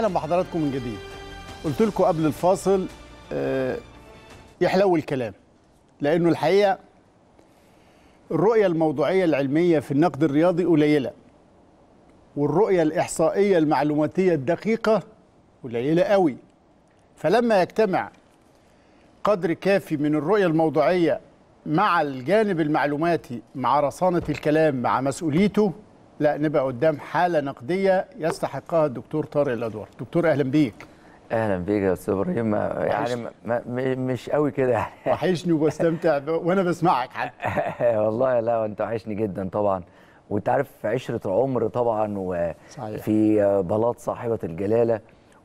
اهلا بحضراتكم من جديد قلت لكم قبل الفاصل آه، يحلو الكلام لانه الحقيقه الرؤيه الموضوعيه العلميه في النقد الرياضي قليله والرؤيه الاحصائيه المعلوماتيه الدقيقه قليله قوي فلما يجتمع قدر كافي من الرؤيه الموضوعيه مع الجانب المعلوماتي مع رصانه الكلام مع مسؤوليته لا نبقى قدام حاله نقديه يستحقها الدكتور طارق الادوار دكتور اهلا بيك اهلا بيك يا استاذ ابراهيم يعني ما مش قوي كده يعني وحشني وبستمتع وانا بسمعك حتى والله لا وانت وحشني جدا طبعا وانت عارف عشره العمر طبعا وفي بلاط صاحبه الجلاله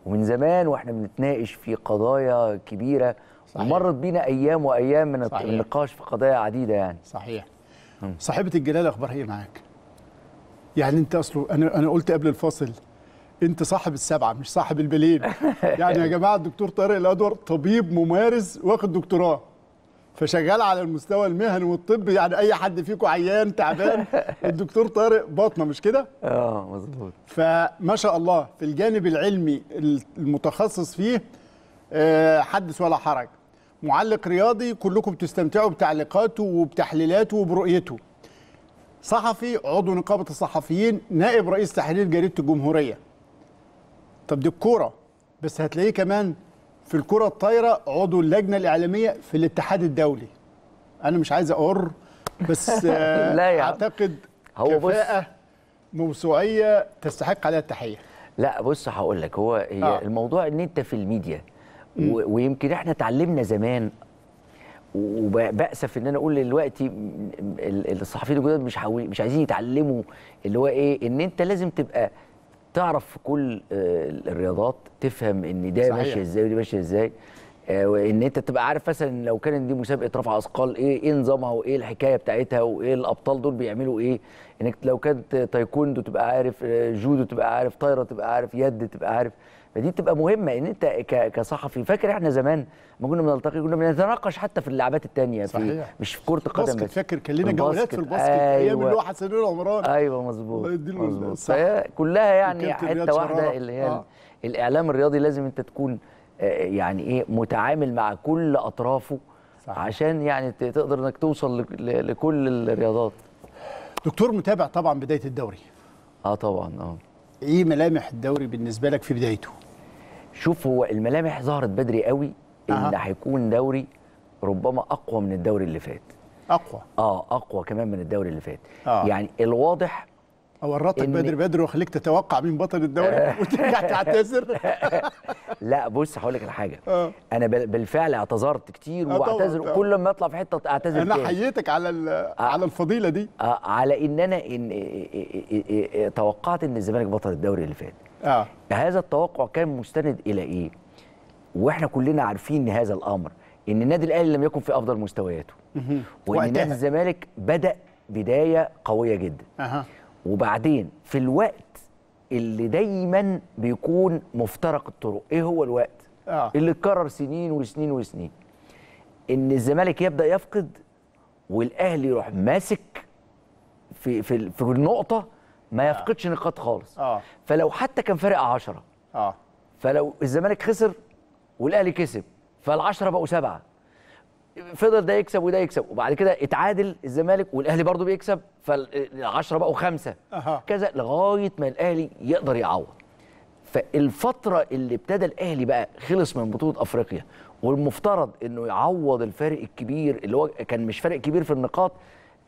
ومن زمان واحنا بنتناقش في قضايا كبيره صحيح. ومرت بينا ايام وايام من صحيح. النقاش في قضايا عديده يعني صحيح صاحبه الجلاله اخبارها ايه معاك يعني انت اصله انا انا قلت قبل الفاصل انت صاحب السبعه مش صاحب البلين يعني يا جماعه الدكتور طارق الادور طبيب ممارس واخد دكتوراه فشغال على المستوى المهني والطبي يعني اي حد فيكم عيان تعبان الدكتور طارق بطنه مش كده؟ اه مظبوط فما شاء الله في الجانب العلمي المتخصص فيه آه، حدث ولا حرج معلق رياضي كلكم بتستمتعوا بتعليقاته وبتحليلاته وبرؤيته صحفي عضو نقابه الصحفيين نائب رئيس تحرير جريده الجمهوريه طب دي الكوره بس هتلاقيه كمان في الكره الطايره عضو اللجنه الاعلاميه في الاتحاد الدولي انا مش عايز اقر بس آه، لا يعني. اعتقد هو كفاءه بص. موسوعيه تستحق عليها التحيه لا بص هقول لك هو هي آه. الموضوع ان انت في الميديا ويمكن احنا اتعلمنا زمان وبأسف ان انا اقول دلوقتي الصحفيين الجداد مش مش عايزين يتعلموا اللي هو ايه ان انت لازم تبقى تعرف في كل آه، الرياضات تفهم ان ده ماشيه ازاي ودي ماشيه ازاي آه، وان انت تبقى عارف مثلا لو كانت دي مسابقه رفع اثقال ايه ايه نظامها وايه الحكايه بتاعتها وايه الابطال دول بيعملوا ايه انك لو كانت تايكوندو تبقى عارف آه، جودو تبقى عارف طايره تبقى عارف يد تبقى عارف فدي بتبقى مهمه ان انت كصحفي فاكر احنا زمان ما كنا بنلتقي كنا بنتناقش حتى في اللعبات الثانيه صحيح مش في كره القدم بس فاكر كان لنا جولات في الباسكت ايام أيوة. اللي هو حسن عمران ايوه مظبوط مظبوط كلها يعني حته واحده اللي هي آه. الاعلام الرياضي لازم انت تكون آه، يعني ايه متعامل مع كل اطرافه صح. عشان يعني تقدر انك توصل لكل الرياضات دكتور متابع طبعا بدايه الدوري اه طبعا اه ايه ملامح الدوري بالنسبه لك في بدايته شوف هو الملامح ظهرت بدري قوي ان هيكون دوري ربما اقوى من الدوري اللي فات اقوى اه اقوى كمان من الدوري اللي فات آه. يعني الواضح اورطك إن... بدري بدري واخليك تتوقع مين بطل الدوري وترجع تعتذر لا بص هقول لك الحاجه حاجه آه. انا بالفعل اعتذرت كتير آه، واعتذر كل ما اطلع في حته اعتذر انا حييتك على آه. على الفضيله دي على ان انا إن... توقعت ان الزمالك بطل الدوري اللي فات أه. هذا التوقع كان مستند الى ايه واحنا كلنا عارفين هذا الامر ان النادي الاهلي لم يكن في افضل مستوياته وان نادي الزمالك بدا بدايه قويه جدا أه. وبعدين في الوقت اللي دايما بيكون مفترق الطرق ايه هو الوقت آه. اللي اتكرر سنين وسنين وسنين ان الزمالك يبدا يفقد والاهلي يروح ماسك في في في النقطه ما آه. يفقدش آه. نقاط خالص آه. فلو حتى كان فارق 10 اه فلو الزمالك خسر والاهلي كسب فال10 بقوا سبعه فضل ده يكسب وده يكسب وبعد كده اتعادل الزمالك والاهلي برضه بيكسب فال10 بقوا خمسه أه. كذا لغايه ما الاهلي يقدر يعوض فالفتره اللي ابتدى الاهلي بقى خلص من بطوله افريقيا والمفترض انه يعوض الفارق الكبير اللي هو كان مش فارق كبير في النقاط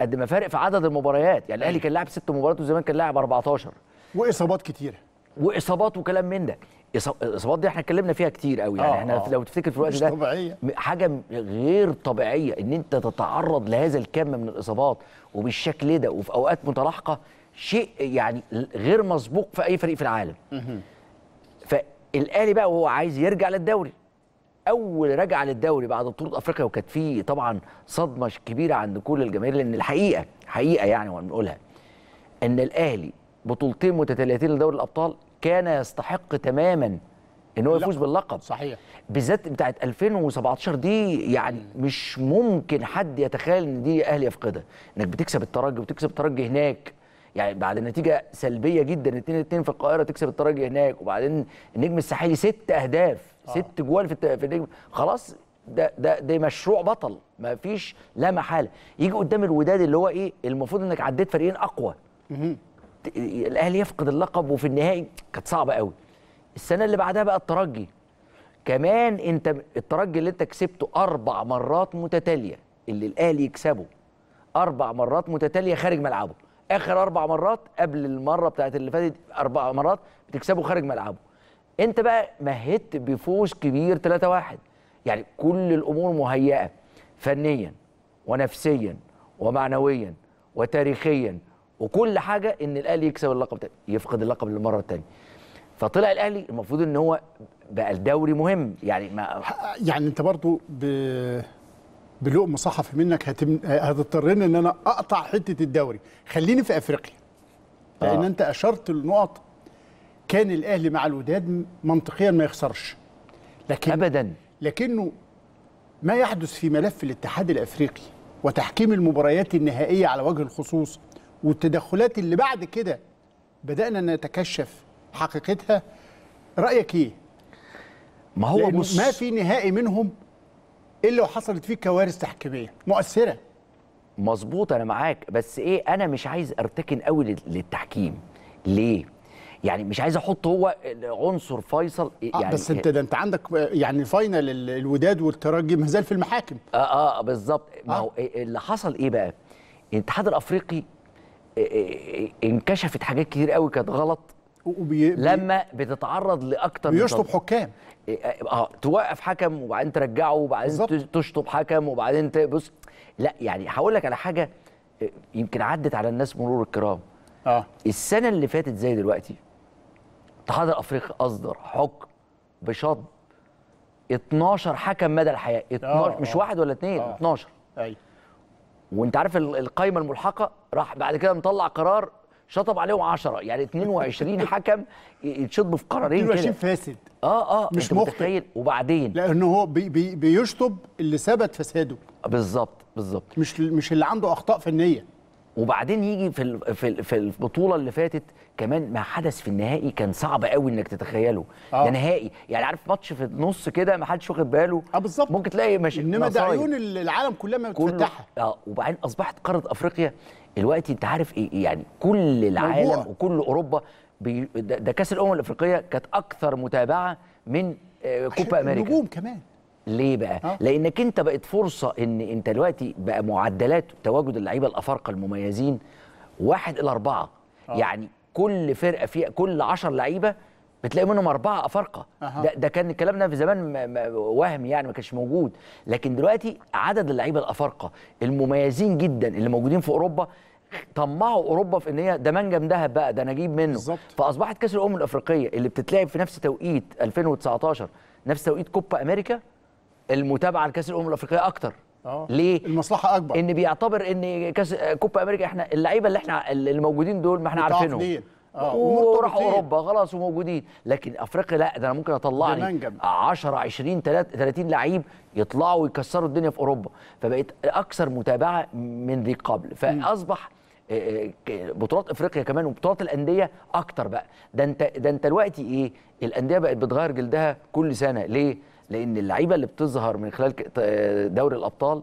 قد ما فارق في عدد المباريات يعني الاهلي كان لاعب ست مباريات والزمالك كان لاعب 14 واصابات كتيره واصابات وكلام من ده الاصابات دي احنا اتكلمنا فيها كتير قوي يعني آه، احنا آه. لو تفتكر في الوقت مش ده طبيعية. حاجه غير طبيعيه ان انت تتعرض لهذا الكم من الاصابات وبالشكل ده وفي اوقات متلاحقه شيء يعني غير مسبوق في اي فريق في العالم فالاهلي بقى وهو عايز يرجع للدوري اول رجعه للدوري بعد بطوله افريقيا وكانت فيه طبعا صدمه كبيره عند كل الجماهير لان الحقيقه حقيقه يعني ونقولها ان الاهلي بطولتين متتاليتين لدوري الابطال كان يستحق تماما ان هو يفوز باللقب صحيح بالذات بتاعه 2017 دي يعني مش ممكن حد يتخيل ان دي اهلي يفقدها انك بتكسب الترجي وتكسب الترجي هناك يعني بعد نتيجه سلبيه جدا 2 2 في القاهره تكسب الترجي هناك وبعدين النجم الساحلي ست اهداف آه. ست جوال في في النجم خلاص ده ده ده مشروع بطل ما فيش لا محاله يجي قدام الوداد اللي هو ايه المفروض انك عديت فريقين اقوى الاهلي يفقد اللقب وفي النهائي كانت صعبه قوي السنه اللي بعدها بقى الترجي كمان انت الترجي اللي انت كسبته اربع مرات متتاليه اللي الاهلي يكسبه اربع مرات متتاليه خارج ملعبه اخر اربع مرات قبل المره بتاعت اللي فاتت اربع مرات بتكسبه خارج ملعبه انت بقى مهدت بفوز كبير 3-1 يعني كل الامور مهيئه فنيا ونفسيا ومعنويا وتاريخيا وكل حاجه ان الاهلي يكسب اللقب تاني يفقد اللقب للمره الثانيه فطلع الاهلي المفروض ان هو بقى الدوري مهم يعني ما يعني انت برضو ب... بلقم صحفي منك هتم... هتضطرني ان انا اقطع حته الدوري خليني في افريقيا لان آه. انت اشرت لنقط كان الاهلي مع الوداد منطقيا ما يخسرش لكن ابدا لكنه ما يحدث في ملف الاتحاد الافريقي وتحكيم المباريات النهائيه على وجه الخصوص والتدخلات اللي بعد كده بدأنا نتكشف حقيقتها رأيك إيه؟ ما هو بص ما في نهائي منهم إلا وحصلت فيه كوارث تحكيمية مؤثرة مظبوط أنا معاك بس إيه أنا مش عايز أرتكن قوي للتحكيم ليه؟ يعني مش عايز احط هو عنصر فيصل آه، يعني آه بس انت ده انت عندك يعني فاينل الوداد والترجي ما زال في المحاكم اه اه بالظبط ما آه. هو إيه، اللي حصل ايه بقى الاتحاد الافريقي انكشفت حاجات كتير قوي كانت غلط وبي... لما بتتعرض لاكتر بيشطب حكام اه توقف حكم وبعدين ترجعه وبعدين بالزبط. تشطب حكم وبعدين تبص بص لا يعني هقول لك على حاجه يمكن عدت على الناس مرور الكرام اه السنه اللي فاتت زي دلوقتي اتحاد افريقيا اصدر حكم بشطب 12 حكم مدى الحياه 12 آه مش واحد ولا اثنين آه. 12 آه. ايوه وانت عارف القايمه الملحقه راح بعد كده مطلع قرار شطب عليهم 10 يعني 22 حكم يتشطبوا في قرارين 22 فاسد اه اه مش متخيل وبعدين لان هو بي بي بيشطب اللي ثبت فساده بالظبط بالظبط مش مش اللي عنده اخطاء فنيه وبعدين يجي في في البطوله اللي فاتت كمان ما حدث في النهائي كان صعب قوي انك تتخيله أوه. ده نهائي يعني عارف ماتش في النص كده ما حدش واخد باله اه بالظبط ممكن تلاقي ماشي انما ده عيون العالم كلها ما بتفتحها اه وبعدين اصبحت قاره افريقيا دلوقتي انت عارف ايه يعني كل العالم موضوع. وكل اوروبا بي ده كاس الامم الافريقيه كانت اكثر متابعه من آه، كوبا امريكا النجوم كمان ليه بقى؟ أوه. لانك انت بقت فرصه ان انت دلوقتي بقى معدلات تواجد اللعيبه الافارقه المميزين واحد الى اربعه أوه. يعني كل فرقه فيها كل 10 لعيبه بتلاقي منهم اربعه افارقه أه. ده, ده كان الكلام ده في زمان وهم يعني ما كانش موجود لكن دلوقتي عدد اللعيبه الافارقه المميزين جدا اللي موجودين في اوروبا طمعوا اوروبا في ان هي ده منجم ذهب بقى ده نجيب منه بالزبط. فاصبحت كاس الامم الافريقيه اللي بتتلعب في نفس توقيت 2019 نفس توقيت كوبا امريكا المتابعه لكاس الامم الافريقيه اكتر أوه. ليه المصلحه اكبر ان بيعتبر ان كاس كوبا امريكا احنا اللعيبه اللي احنا اللي موجودين دول ما احنا عارفينهم آه، وراح اوروبا خلاص وموجودين لكن افريقيا لا ده انا ممكن اطلع لي 10 20 30 لعيب يطلعوا ويكسروا الدنيا في اوروبا فبقيت اكثر متابعه من ذي قبل فاصبح آه، آه، بطولات افريقيا كمان وبطولات الانديه اكتر بقى ده انت ده انت دلوقتي ايه الانديه بقت بتغير جلدها كل سنه ليه لان اللعيبه اللي بتظهر من خلال دوري الابطال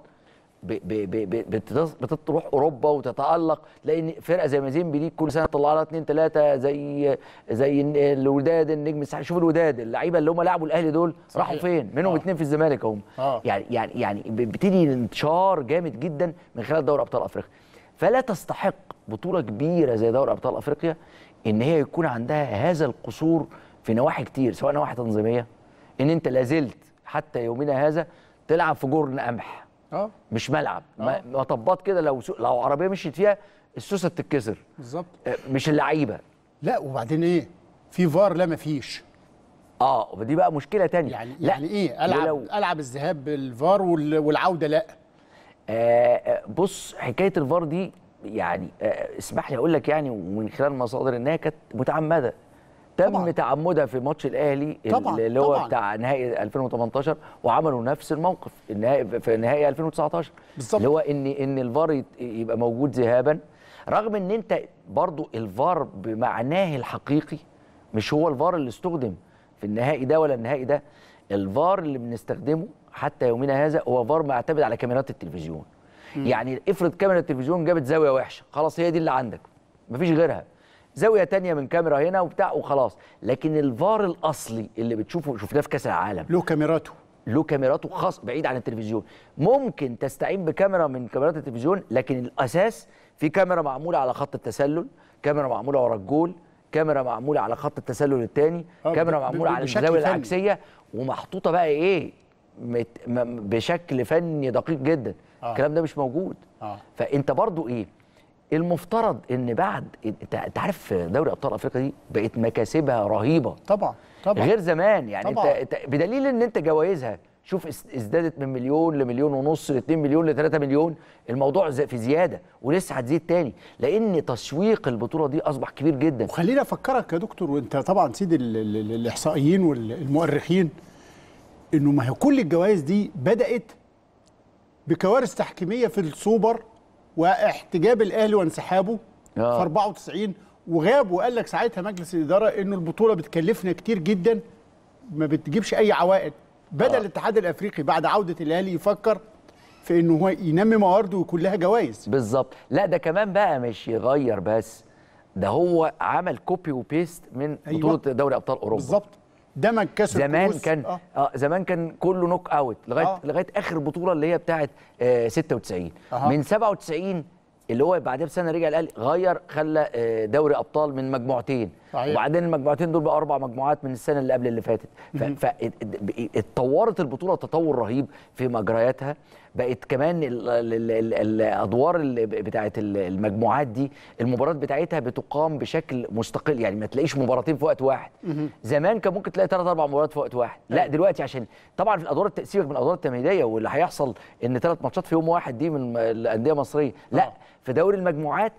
بتروح اوروبا وتتالق لان فرقه زي مازين دي كل سنه طلع لها اثنين ثلاثه زي زي الوداد النجم الساحلي شوف الوداد اللعيبه اللي هم لعبوا الاهلي دول صحيح. راحوا فين منهم آه. اثنين في الزمالك هم آه. يعني يعني يعني بتدي انتشار جامد جدا من خلال دوري ابطال افريقيا فلا تستحق بطوله كبيره زي دوري ابطال افريقيا ان هي يكون عندها هذا القصور في نواحي كتير سواء نواحي تنظيميه ان انت لازلت حتى يومنا هذا تلعب في جرن قمح اه مش ملعب آه. مطبات كده لو سو... لو عربيه مشيت فيها السوسه بتتكسر بالظبط آه، مش اللعيبه لا وبعدين ايه في فار لا مفيش اه ودي بقى مشكله تانية يعني لا. يعني ايه العب لو... العب الذهاب بالفار والعوده لا آه،, آه بص حكايه الفار دي يعني آه اسمح لي اقول لك يعني ومن خلال مصادر انها كانت متعمده تم طبعًا. تعمدها في ماتش الاهلي طبعًا. اللي هو بتاع نهائي 2018 وعملوا نفس الموقف النهائي في نهائي 2019 بالزبط. اللي هو ان ان الفار يبقى موجود ذهابا رغم ان انت برضو الفار بمعناه الحقيقي مش هو الفار اللي استخدم في النهائي ده ولا النهائي ده الفار اللي بنستخدمه حتى يومنا هذا هو فار معتمد على كاميرات التلفزيون م. يعني افرض كاميرا التلفزيون جابت زاويه وحشه خلاص هي دي اللي عندك مفيش غيرها زاويه تانية من كاميرا هنا وبتاع وخلاص لكن الفار الاصلي اللي بتشوفه شفناه في كاس العالم له كاميراته له كاميراته خاص بعيد عن التلفزيون ممكن تستعين بكاميرا من كاميرات التلفزيون لكن الاساس في كاميرا معموله على خط التسلل كاميرا معموله ورا الجول كاميرا معموله على خط التسلل الثاني آه، كاميرا معموله على الزاويه العكسيه ومحطوطه بقى ايه بشكل فني دقيق جدا آه. الكلام ده مش موجود آه. فانت برضو ايه المفترض ان بعد انت عارف دوري ابطال افريقيا دي بقت مكاسبها رهيبه طبعا طبعا غير زمان يعني طبعا. انت بدليل ان انت جوائزها شوف ازدادت من مليون لمليون ونص ل 2 مليون ل 3 مليون الموضوع في زياده ولسه هتزيد تاني لان تسويق البطوله دي اصبح كبير جدا وخلينا افكرك يا دكتور وانت طبعا سيد الاحصائيين والمؤرخين انه ما هي كل الجوائز دي بدات بكوارث تحكيميه في السوبر واحتجاب الاهلي وانسحابه آه. في 94 وغاب وقال لك ساعتها مجلس الاداره انه البطوله بتكلفنا كتير جدا ما بتجيبش اي عوائد بدا آه. الاتحاد الافريقي بعد عوده الاهلي يفكر في انه هو ينمي موارده ويكون لها جوائز بالظبط لا ده كمان بقى مش يغير بس ده هو عمل كوبي وبيست من أيوة. بطوله دوري ابطال اوروبا بالظبط دمج كاس زمان الكؤوس. كان آه. اه, زمان كان كله نوك اوت لغايه آه. لغايه اخر بطوله اللي هي بتاعه آه 96 آه. من 97 اللي هو بعدها بسنه رجع الاهلي غير خلى آه، دوري ابطال من مجموعتين صحيح. وبعدين المجموعتين دول بقى اربع مجموعات من السنه اللي قبل اللي فاتت فاتطورت البطوله تطور رهيب في مجرياتها بقت كمان الادوار بتاعه المجموعات دي المباريات بتاعتها بتقام بشكل مستقل يعني ما تلاقيش مباراتين في وقت واحد زمان كان ممكن تلاقي ثلاث اربع مباريات في وقت واحد لا أيوة. دلوقتي عشان طبعا في الادوار التسيبك من الادوار التمهيديه واللي هيحصل ان ثلاث ماتشات في يوم واحد دي من الانديه المصريه لا آه. في دوري المجموعات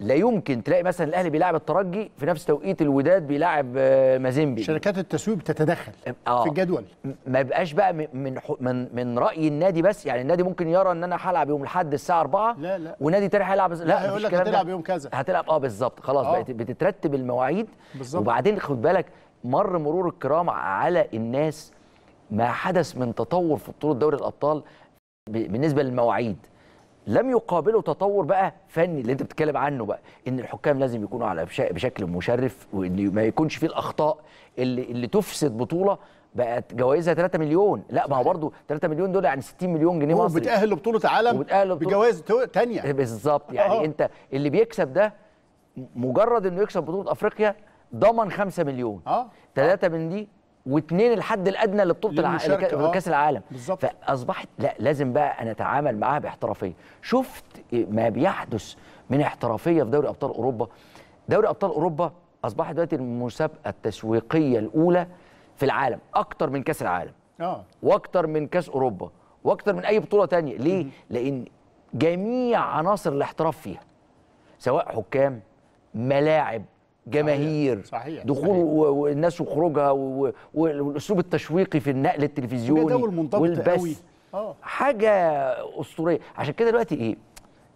لا يمكن تلاقي مثلا الاهلي بيلاعب الترجي في نفس توقيت الوداد بيلاعب آه، مازيمبي شركات التسويق بتتدخل آه في الجدول ما بقاش بقى من من من راي النادي بس يعني النادي ممكن يرى ان انا هلعب يوم الاحد الساعه 4 لا لا ونادي تاني هيلعب لا, لا هيقول لك هتلعب يوم كذا هتلعب اه بالظبط خلاص آه. بقت بتترتب المواعيد بالزبط. وبعدين خد بالك مر مرور الكرام على الناس ما حدث من تطور في بطوله دوري الابطال بالنسبه للمواعيد لم يقابله تطور بقى فني اللي انت بتتكلم عنه بقى ان الحكام لازم يكونوا على بشكل مشرف وان ما يكونش فيه الاخطاء اللي اللي تفسد بطوله بقت جوائزها 3 مليون لا ما هو برضه 3 مليون دول يعني 60 مليون جنيه مصري وبتاهل لبطوله عالم وبتاهل بجوائز ثانيه بالظبط يعني أوه. انت اللي بيكسب ده مجرد انه يكسب بطوله افريقيا ضمن 5 مليون اه 3 من دي واثنين الحد الادنى لبطوله الع... آه. كاس العالم بالزبط. فاصبحت لا لازم بقى انا اتعامل معاها باحترافيه شفت ما بيحدث من احترافيه في دوري ابطال اوروبا دوري ابطال اوروبا اصبحت دلوقتي المسابقه التسويقيه الاولى في العالم اكتر من كاس العالم اه واكتر من كاس اوروبا واكتر من اي بطوله تانية ليه لان جميع عناصر الاحتراف فيها سواء حكام ملاعب جماهير صحيح. دخول والناس وخروجها والاسلوب التشويقي في النقل التلفزيوني والبث أوي. آه. حاجه اسطوريه عشان كده دلوقتي ايه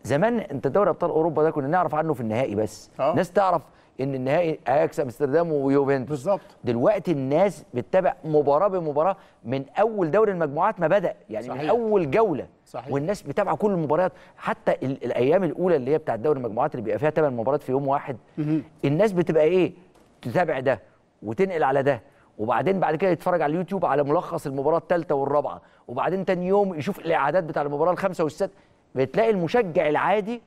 زمان انت دوري ابطال اوروبا ده كنا نعرف عنه في النهائي بس أوه. ناس تعرف ان النهائي اياكس امستردام ويوفنتوس بالظبط دلوقتي الناس بتتابع مباراه بمباراه من اول دوري المجموعات ما بدا يعني صحيح. من اول جوله صحيح. والناس بتتابع كل المباريات حتى الايام الاولى اللي هي بتاعه دوري المجموعات اللي بيبقى فيها ثمان مباريات في يوم واحد مه. الناس بتبقى ايه تتابع ده وتنقل على ده وبعدين بعد كده يتفرج على اليوتيوب على ملخص المباراه الثالثه والرابعه وبعدين تاني يوم يشوف الاعادات بتاع المباراه الخامسه والسادسه بتلاقي المشجع العادي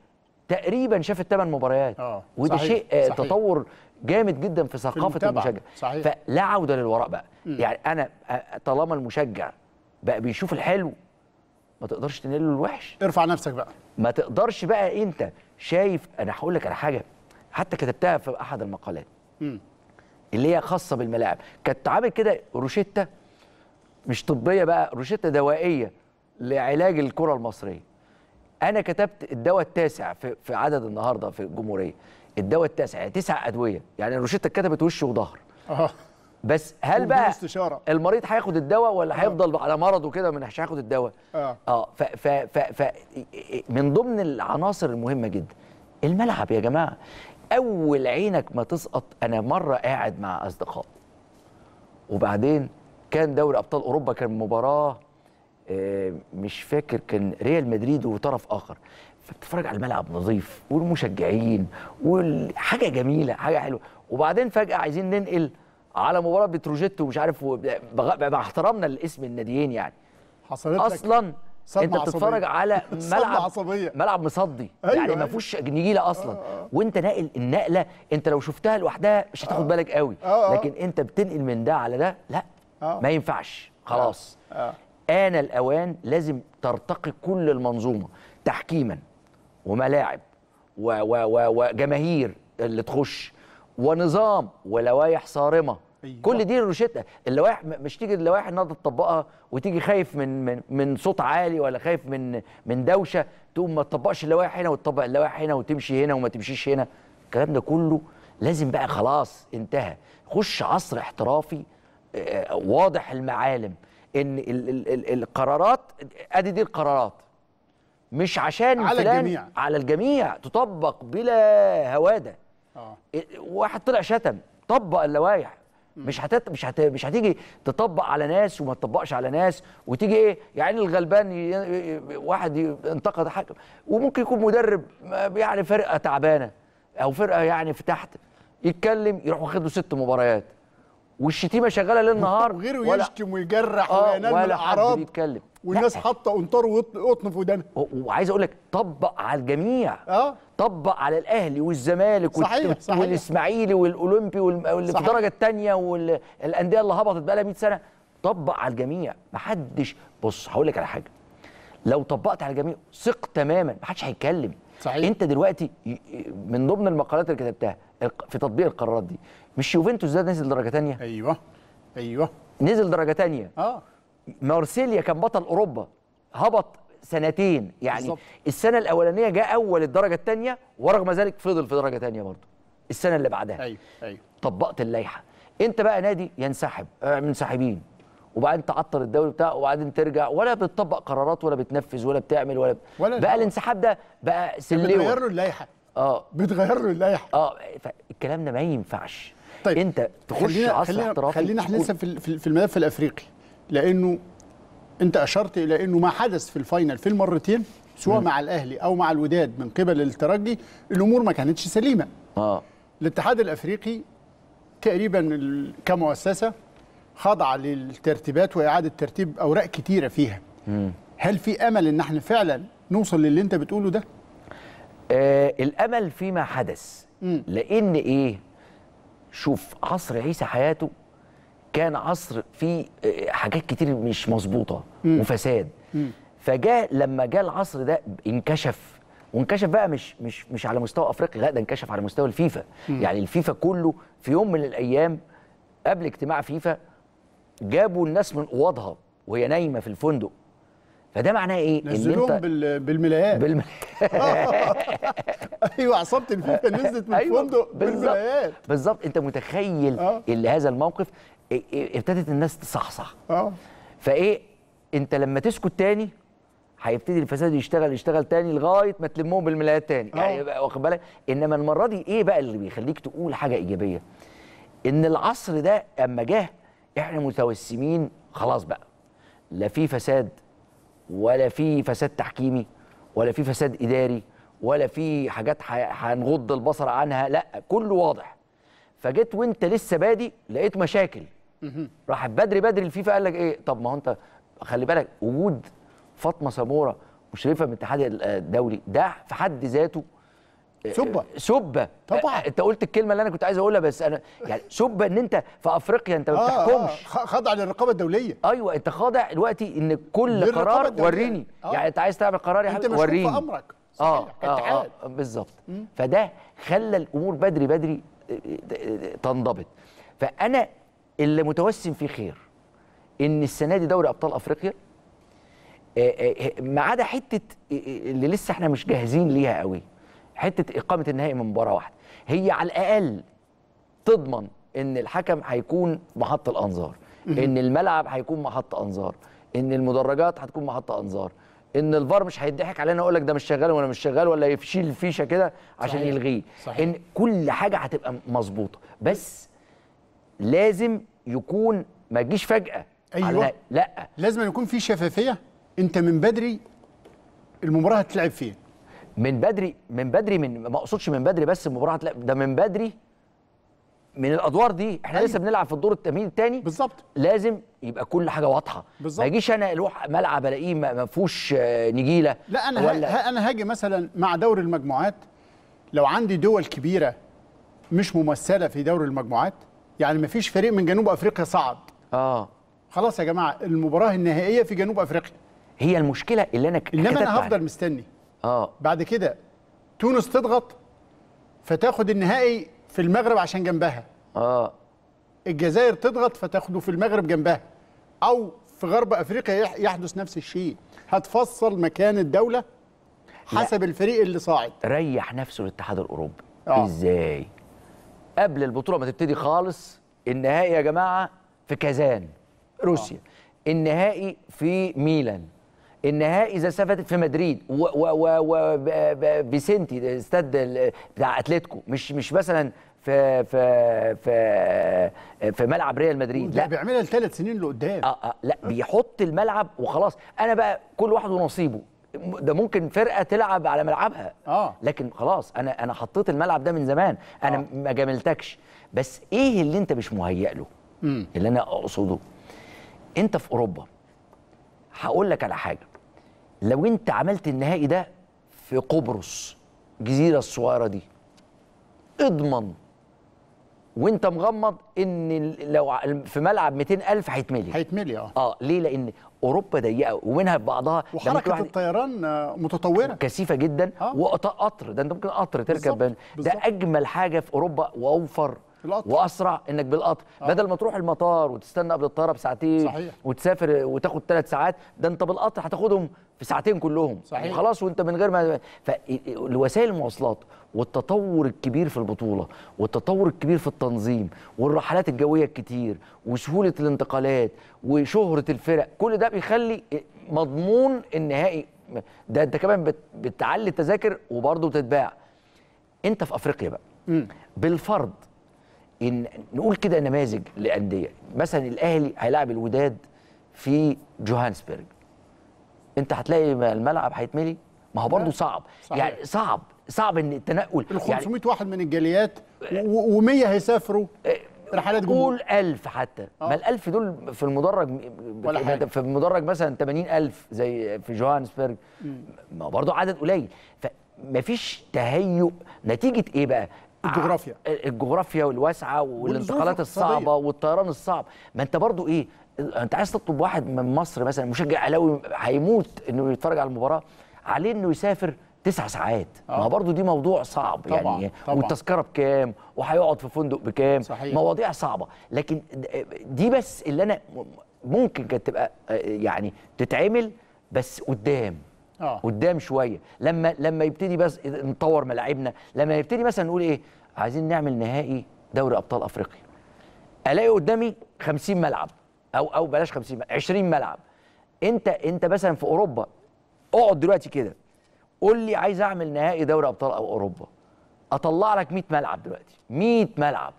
تقريبا شاف الثمان مباريات آه. وده صحيح. شيء آه، صحيح. تطور جامد جدا في ثقافه في المشجع صحيح. فلا عوده للوراء بقى م. يعني انا آه، طالما المشجع بقى بيشوف الحلو ما تقدرش تنقل له الوحش ارفع نفسك بقى ما تقدرش بقى انت شايف انا هقول لك على حاجه حتى كتبتها في احد المقالات م. اللي هي خاصه بالملاعب كانت عامل كده روشته مش طبيه بقى روشته دوائيه لعلاج الكره المصريه انا كتبت الدواء التاسع في, في عدد النهارده في الجمهوريه الدواء التاسع يعني تسع ادويه يعني الروشته اتكتبت وش وظهر اه بس هل بقى استشارة. المريض هياخد الدواء ولا آه. هيفضل على مرضه كده مش هياخد الدواء اه, آه ف, ف, ف, ف من ضمن العناصر المهمه جدا الملعب يا جماعه اول عينك ما تسقط انا مره قاعد مع اصدقاء وبعدين كان دوري ابطال اوروبا كان مباراه آه، مش فاكر كان ريال مدريد وطرف اخر فبتتفرج على الملعب نظيف والمشجعين وحاجه جميله حاجه حلوه وبعدين فجاه عايزين ننقل على مباراه بتروجيت ومش عارف مع احترامنا لاسم الناديين يعني حصلت اصلا انت بتتفرج على ملعب عصبية. ملعب مصدي أيوة يعني أيوة. ما فيهوش نجيله اصلا آه،, آه. وانت ناقل النقله انت لو شفتها لوحدها مش هتاخد آه. بالك قوي آه،, آه. لكن انت بتنقل من ده على ده لا آه. ما ينفعش خلاص آه. آه. آن الأوان لازم ترتقي كل المنظومة تحكيما وملاعب وجماهير اللي تخش ونظام ولوائح صارمه أيوة. كل دي الروشتة اللوائح مش تيجي اللوائح النهارده تطبقها وتيجي خايف من من من صوت عالي ولا خايف من من دوشه تقوم ما تطبقش اللوائح هنا وتطبق اللوائح هنا وتمشي هنا وما تمشيش هنا الكلام ده كله لازم بقى خلاص انتهى خش عصر احترافي آه، آه، واضح المعالم ان الـ الـ الـ القرارات ادي دي القرارات مش عشان على الجميع على الجميع تطبق بلا هواده آه. إيه، واحد طلع شتم طبق اللوائح مش هتت... مش هت... مش هتيجي تطبق على ناس وما تطبقش على ناس وتيجي ايه يعني الغلبان ي... واحد ينتقد حاجه وممكن يكون مدرب يعني فرقه تعبانه او فرقه يعني في تحت يتكلم يروح واخد له ست مباريات والشتيمه شغاله ليل نهار وغيره ولا يشتم ويجرح آه وينال من الاعراض والناس حاطه قنطار وقطن في ودانها وعايز اقول لك طبق على الجميع اه طبق على الاهلي والزمالك صحيح صحيح. والاسماعيلي والاولمبي واللي في الدرجه الثانيه والانديه اللي هبطت بقى لها 100 سنه طبق على الجميع محدش بص هقول لك على حاجه لو طبقت على الجميع ثق تماما محدش هيتكلم صحيح انت دلوقتي من ضمن المقالات اللي كتبتها في تطبيق القرارات دي مش يوفنتوس ده نزل درجه تانية ايوه ايوه نزل درجه تانية اه مارسيليا كان بطل اوروبا هبط سنتين يعني بالزبط. السنه الاولانيه جاء اول الدرجه الثانيه ورغم ذلك فضل في درجه ثانيه برضه السنه اللي بعدها ايوه ايوه طبقت اللائحه انت بقى نادي ينسحب آه، منسحبين وبعدين تعطل الدوري بتاعه وبعدين ترجع ولا بتطبق قرارات ولا بتنفذ ولا بتعمل ولا, ب... ولا بقى الانسحاب ده بقى سلوه بتغير له اللائحه اه بتغير له اللائحه اه فالكلام ده ما ينفعش طيب انت تخش خلينا عصر خلينا, خلينا احنا لسه في الملف الافريقي لانه انت اشرت الى انه ما حدث في الفاينل في المرتين سواء مع الاهلي او مع الوداد من قبل الترجي الامور ما كانتش سليمه اه الاتحاد الافريقي تقريبا كمؤسسه خاضعه للترتيبات واعاده ترتيب اوراق كتيره فيها هل في امل ان احنا فعلا نوصل للي انت بتقوله ده آه الامل فيما حدث لان ايه شوف عصر عيسى حياته كان عصر فيه آه، حاجات كتير مش مظبوطه وفساد فجاء لما جاء العصر ده انكشف وانكشف بقى مش مش مش على مستوى افريقيا لا ده انكشف على مستوى الفيفا مم. يعني الفيفا كله في يوم من الايام قبل اجتماع فيفا جابوا الناس من اوضها وهي نايمه في الفندق فده معناه ايه؟ نزلوهم انت... بال... بالملايات بالم... ايوه عصابه الفيفا أيوة، نزلت من أيوة الفندق بالملايات بالظبط انت متخيل آه. هذا الموقف ابتدت الناس تصحصح اه فايه انت لما تسكت تاني هيبتدي الفساد يشتغل يشتغل تاني لغايه ما تلمهم بالملايات تاني أوه. يعني واخد بالك انما المره دي ايه بقى اللي بيخليك تقول حاجه ايجابيه ان العصر ده اما جه احنا متوسمين خلاص بقى لا في فساد ولا في فساد تحكيمي ولا في فساد اداري ولا في حاجات هنغض البصر عنها لا كله واضح فجيت وانت لسه بادي لقيت مشاكل راح بدري بدري الفيفا قال لك ايه طب ما هو انت خلي بالك وجود فاطمه سموره مشرفه من الاتحاد الدولي ده في حد ذاته سبه آه، سبه طبعا آه، انت قلت الكلمه اللي انا كنت عايز اقولها بس انا يعني سبه ان انت في افريقيا انت ما آه، بتحكمش آه, خاضع للرقابه الدوليه ايوه انت خاضع دلوقتي ان كل قرار وريني آه يعني انت عايز تعمل قرار يا حبيبي وريني انت امرك اه, آه, آه بالظبط فده خلى الامور بدري بدري تنضبط فانا اللي متوسم فيه خير ان السنه دي دوري ابطال افريقيا ما عدا حته اللي لسه احنا مش جاهزين ليها قوي حته اقامه النهائي من مباراه واحده هي على الاقل تضمن ان الحكم هيكون محط الانظار ان الملعب هيكون محط انظار ان المدرجات هتكون محط انظار ان الفار مش هيضحك علينا اقول لك ده مش شغال ولا مش شغال ولا يفشل الفيشه كده عشان صحيح. يلغيه صحيح. ان كل حاجه هتبقى مظبوطه بس لازم يكون ما تجيش فجاه ايوه لا لازم يكون في شفافيه انت من بدري المباراه هتلعب فين من بدري من بدري من ما اقصدش من بدري بس المباراه لا ده من بدري من الادوار دي احنا أيوة. لسه بنلعب في الدور التمرين الثاني بالظبط لازم يبقى كل حاجه واضحه بالظبط ما يجيش انا اروح ملعب الاقيه ما فيهوش آه، نجيله لا انا ولا ها انا هاجي مثلا مع دوري المجموعات لو عندي دول كبيره مش ممثله في دوري المجموعات يعني ما فيش فريق من جنوب افريقيا صعد اه خلاص يا جماعه المباراه النهائيه في جنوب افريقيا هي المشكله اللي انا انما انا هفضل مستني اه بعد كده تونس تضغط فتاخد النهائي في المغرب عشان جنبها اه الجزائر تضغط فتاخده في المغرب جنبها او في غرب افريقيا يحدث نفس الشيء هتفصل مكان الدوله حسب لا. الفريق اللي صاعد ريح نفسه الاتحاد الاوروبي آه. ازاي قبل البطوله ما تبتدي خالص النهائي يا جماعه في كازان روسيا آه. النهائي في ميلان النهائي اذا سفتت في مدريد وبيسنتي استاد بتاع اتلتيكو مش مش مثلا في في في في ملعب ريال مدريد لا بيعملها لثلاث سنين لقدام آه آه لا بيحط الملعب وخلاص انا بقى كل واحد ونصيبه ده ممكن فرقه تلعب على ملعبها آه. لكن خلاص انا انا حطيت الملعب ده من زمان انا آه. ما جاملتكش بس ايه اللي انت مش مهيئ له اللي انا اقصده انت في اوروبا هقول لك على حاجه لو انت عملت النهائي ده في قبرص الجزيره الصغيره دي اضمن وانت مغمض ان لو في ملعب 200000 هيتملي هيتملي اه اه ليه لان اوروبا ضيقه ومنها في بعضها وحركه الطيران آه، متطوره كثيفه جدا آه. وقطر ده انت ممكن قطر تركب بالزبط. بالزبط. ده اجمل حاجه في اوروبا واوفر بالقطر. واسرع انك بالقطر آه. بدل ما تروح المطار وتستنى قبل الطياره بساعتين صحيح. وتسافر وتاخد ثلاث ساعات ده انت بالقطر هتاخدهم في ساعتين كلهم يعني صحيح. خلاص وانت من غير ما فالوسائل المواصلات والتطور الكبير في البطوله والتطور الكبير في التنظيم والرحلات الجويه الكتير وسهوله الانتقالات وشهره الفرق كل ده بيخلي مضمون النهائي ده انت كمان بتعلي التذاكر وبرضه بتتباع انت في افريقيا بقى م. بالفرض ان نقول كده نماذج لانديه مثلا الاهلي هيلاعب الوداد في جوهانسبرج انت هتلاقي الملعب هيتملي ما هو برضه صعب صحيح. يعني صعب صعب ان التنقل ال 500 يعني واحد من الجاليات و100 هيسافروا آه، رحلات جمهور قول 1000 حتى آه. ما ال 1000 دول في المدرج ولا حاجة. في المدرج مثلا 80000 زي في جوهانسبرج ما هو برضه عدد قليل فمفيش تهيؤ نتيجه ايه بقى؟ الجغرافيا آه، الجغرافيا الواسعه والانتقالات الصعبه والطيران الصعب ما انت برضو ايه انت عايز تطلب واحد من مصر مثلا مشجع اهلاوي هيموت انه يتفرج على المباراه عليه انه يسافر تسع ساعات أوه. ما آه. برضو دي موضوع صعب يعني. طبعًا. يعني طبعًا. والتذكره بكام وهيقعد في فندق بكام صحيح. مواضيع صعبه لكن دي بس اللي انا ممكن كانت تبقى آه، يعني تتعمل بس قدام أوه. قدام شويه لما لما يبتدي بس نطور ملاعبنا لما يبتدي مثلا نقول ايه عايزين نعمل نهائي دوري ابطال افريقيا الاقي قدامي 50 ملعب او او بلاش 50 ملعب 20 ملعب انت انت مثلا في اوروبا اقعد دلوقتي كده قول لي عايز اعمل نهائي دوري ابطال او اوروبا اطلع لك 100 ملعب دلوقتي 100 ملعب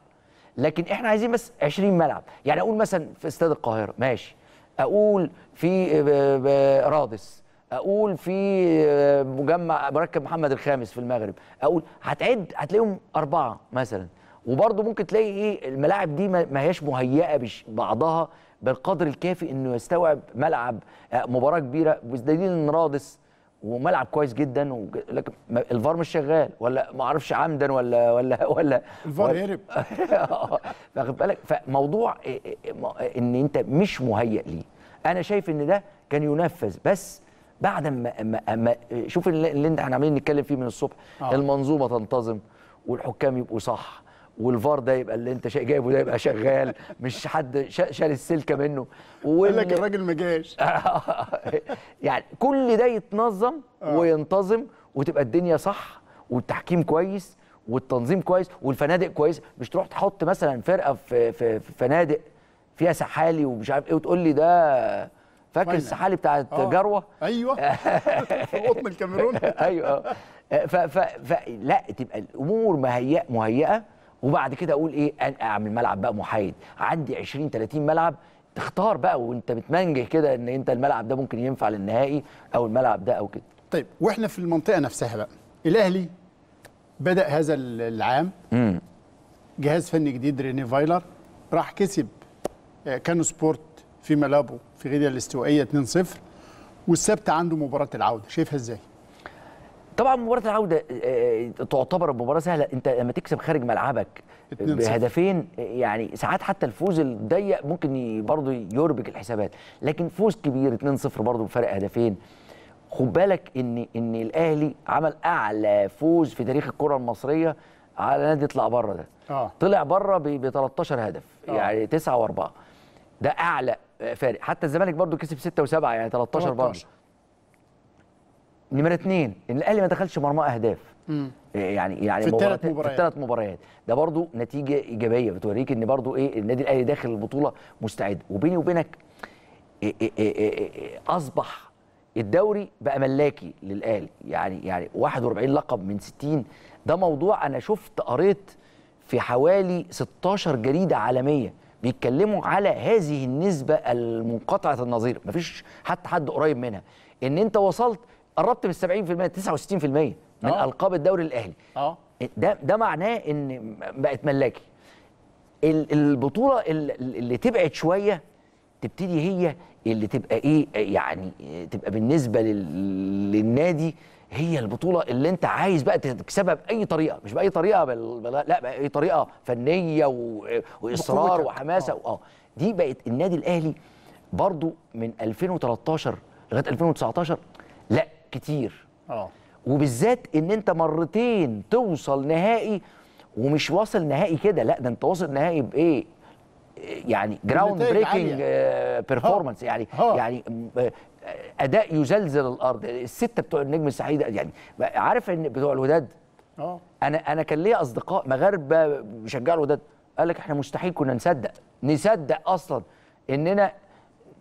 لكن احنا عايزين بس 20 ملعب يعني اقول مثلا في استاد القاهره ماشي اقول في آه، رادس اقول في آه، مجمع مركب محمد الخامس في المغرب اقول هتعد هتلاقيهم اربعه مثلا وبرضه ممكن تلاقي ايه الملاعب دي ما هياش مهيئه بعضها بالقدر الكافي انه يستوعب ملعب آه، مباراه كبيره وزدادين ان رادس وملعب كويس جدا ولكن الفار مش شغال ولا ما اعرفش عمدا ولا ولا ولا الفار هرب واخد بالك فموضوع آه، آه، ان انت مش مهيئ ليه انا شايف ان ده كان ينفذ بس بعد ما, ما, ما شوف اللي, اللي احنا عمالين نتكلم فيه من الصبح آه. المنظومه تنتظم والحكام يبقوا صح والفار ده يبقى اللي انت جايبه ده يبقى شغال مش حد شال السلكه منه وقال لك الراجل ما جاش يعني كل ده يتنظم آه. وينتظم وتبقى الدنيا صح والتحكيم كويس والتنظيم كويس والفنادق كويس مش تروح تحط مثلا فرقه في في, فنادق فيها سحالي ومش عارف ايه وتقول لي ده فاكر السحالي بتاعت آه. جروه ايوه في قطن الكاميرون ايوه آه. ف ف ف لا تبقى الامور مهيئه مهيئه وبعد كده اقول ايه اعمل ملعب بقى محايد عندي 20 30 ملعب تختار بقى وانت بتمنجه كده ان انت الملعب ده ممكن ينفع للنهائي او الملعب ده او كده طيب واحنا في المنطقه نفسها بقى الاهلي بدا هذا العام مم. جهاز فني جديد ريني فايلر راح كسب آه، كانو سبورت في ملابو في غينيا الاستوائيه 2-0 والسبت عنده مباراه العوده شايفها ازاي طبعا مباراه العوده آه، آه، تعتبر مباراه سهله انت لما تكسب خارج ملعبك بهدفين آه، يعني ساعات حتى الفوز الضيق ممكن برضه يربك الحسابات لكن فوز كبير 2-0 برضه بفارق هدفين خد بالك ان ان الاهلي عمل اعلى فوز في تاريخ الكره المصريه على نادي يطلع بره ده آه. طلع بره ب 13 هدف آه. يعني 9 و4 ده اعلى فارق حتى الزمالك برضه كسب 6 و7 يعني 13 برضه نمره اثنين ان الاهلي ما دخلش مرمى اهداف مم. إيه، يعني يعني في الثلاث مباريات الثلاث مباريات ده برضو نتيجه ايجابيه بتوريك ان برضو ايه النادي الاهلي داخل البطوله مستعد وبيني وبينك إيه إيه إيه, إيه،, إيه، اصبح الدوري بقى ملاكي للاهلي يعني يعني 41 لقب من 60 ده موضوع انا شفت قريت في حوالي 16 جريده عالميه بيتكلموا على هذه النسبه المنقطعه النظير مفيش حتى حد قريب منها ان انت وصلت قربت من 70% 69% من أوه. القاب الدوري الاهلي اه ده ده معناه ان بقت ملاكي البطوله اللي تبعد شويه تبتدي هي اللي تبقى ايه يعني تبقى بالنسبه للنادي هي البطوله اللي انت عايز بقى تكسبها باي طريقه مش باي طريقه بل... بل... لا باي طريقه فنيه و... واصرار يعني. وحماسه آه. اه دي بقت النادي الاهلي برضو من 2013 لغايه 2019 لا كتير اه وبالذات ان انت مرتين توصل نهائي ومش واصل نهائي كده لا ده انت واصل نهائي بايه يعني جراوند بريكنج بيرفورمانس يعني ها. آه. يعني آه، اداء يزلزل الارض السته بتوع النجم السعيد يعني عارف ان بتوع الوداد اه انا انا كان ليا اصدقاء مغاربه بيشجعوا الوداد قال لك احنا مستحيل كنا نصدق نصدق اصلا اننا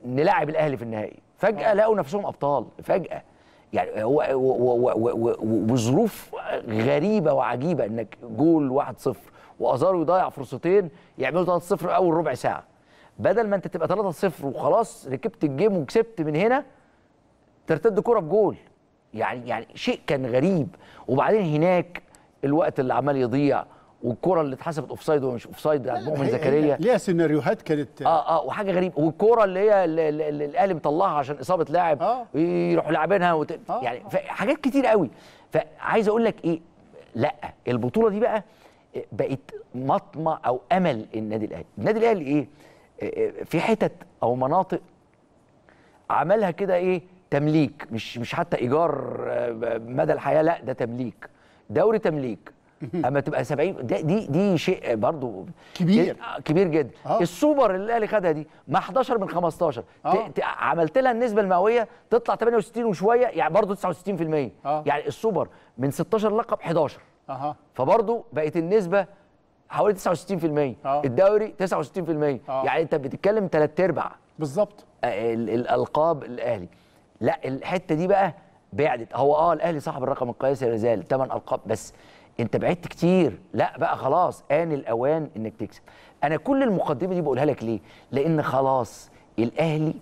نلاعب الاهلي في النهائي فجاه أوه. لقوا نفسهم ابطال فجاه يعني هو وظروف غريبه وعجيبه انك جول 1-0 وازارو يضيع فرصتين يعملوا 3-0 اول ربع ساعه بدل ما انت تبقى 3-0 وخلاص ركبت الجيم وكسبت من هنا ترتد كره بجول يعني يعني شيء كان غريب وبعدين هناك الوقت اللي عمال يضيع والكره اللي اتحسبت اوفسايد ومش اوفسايد عبد المؤمن زكريا ليها سيناريوهات كانت اه اه وحاجه غريبه والكره اللي هي اللي الاهلي مطلعها عشان اصابه لاعب آه. يروحوا لاعبينها وت... آه. يعني حاجات كتير قوي فعايز اقول لك ايه لا البطوله دي بقى بقت مطمع او امل النادي الاهلي النادي الاهلي ايه آه، آه، في حتت او مناطق عملها كده ايه تمليك مش مش حتى ايجار آه، مدى الحياه لا ده تمليك دوري تمليك اما تبقى 70 دي دي شيء برضو كبير آه، كبير جدا أوه. السوبر اللي الاهلي خدها دي مع 11 من 15 أوه. عملت لها النسبه المئويه تطلع 68 وشويه يعني برضو 69% أوه. آه. يعني السوبر من 16 لقب 11 اها فبرضو بقت النسبه حوالي 69% آه. الدوري 69% يعني انت بتتكلم ثلاث ارباع بالظبط الالقاب الاهلي لا الحته دي بقى بعدت هو اه الاهلي صاحب الرقم القياسي لا زال 8 القاب بس انت بعدت كتير لا بقى خلاص ان الاوان انك تكسب انا كل المقدمه دي بقولها لك ليه لان خلاص الاهلي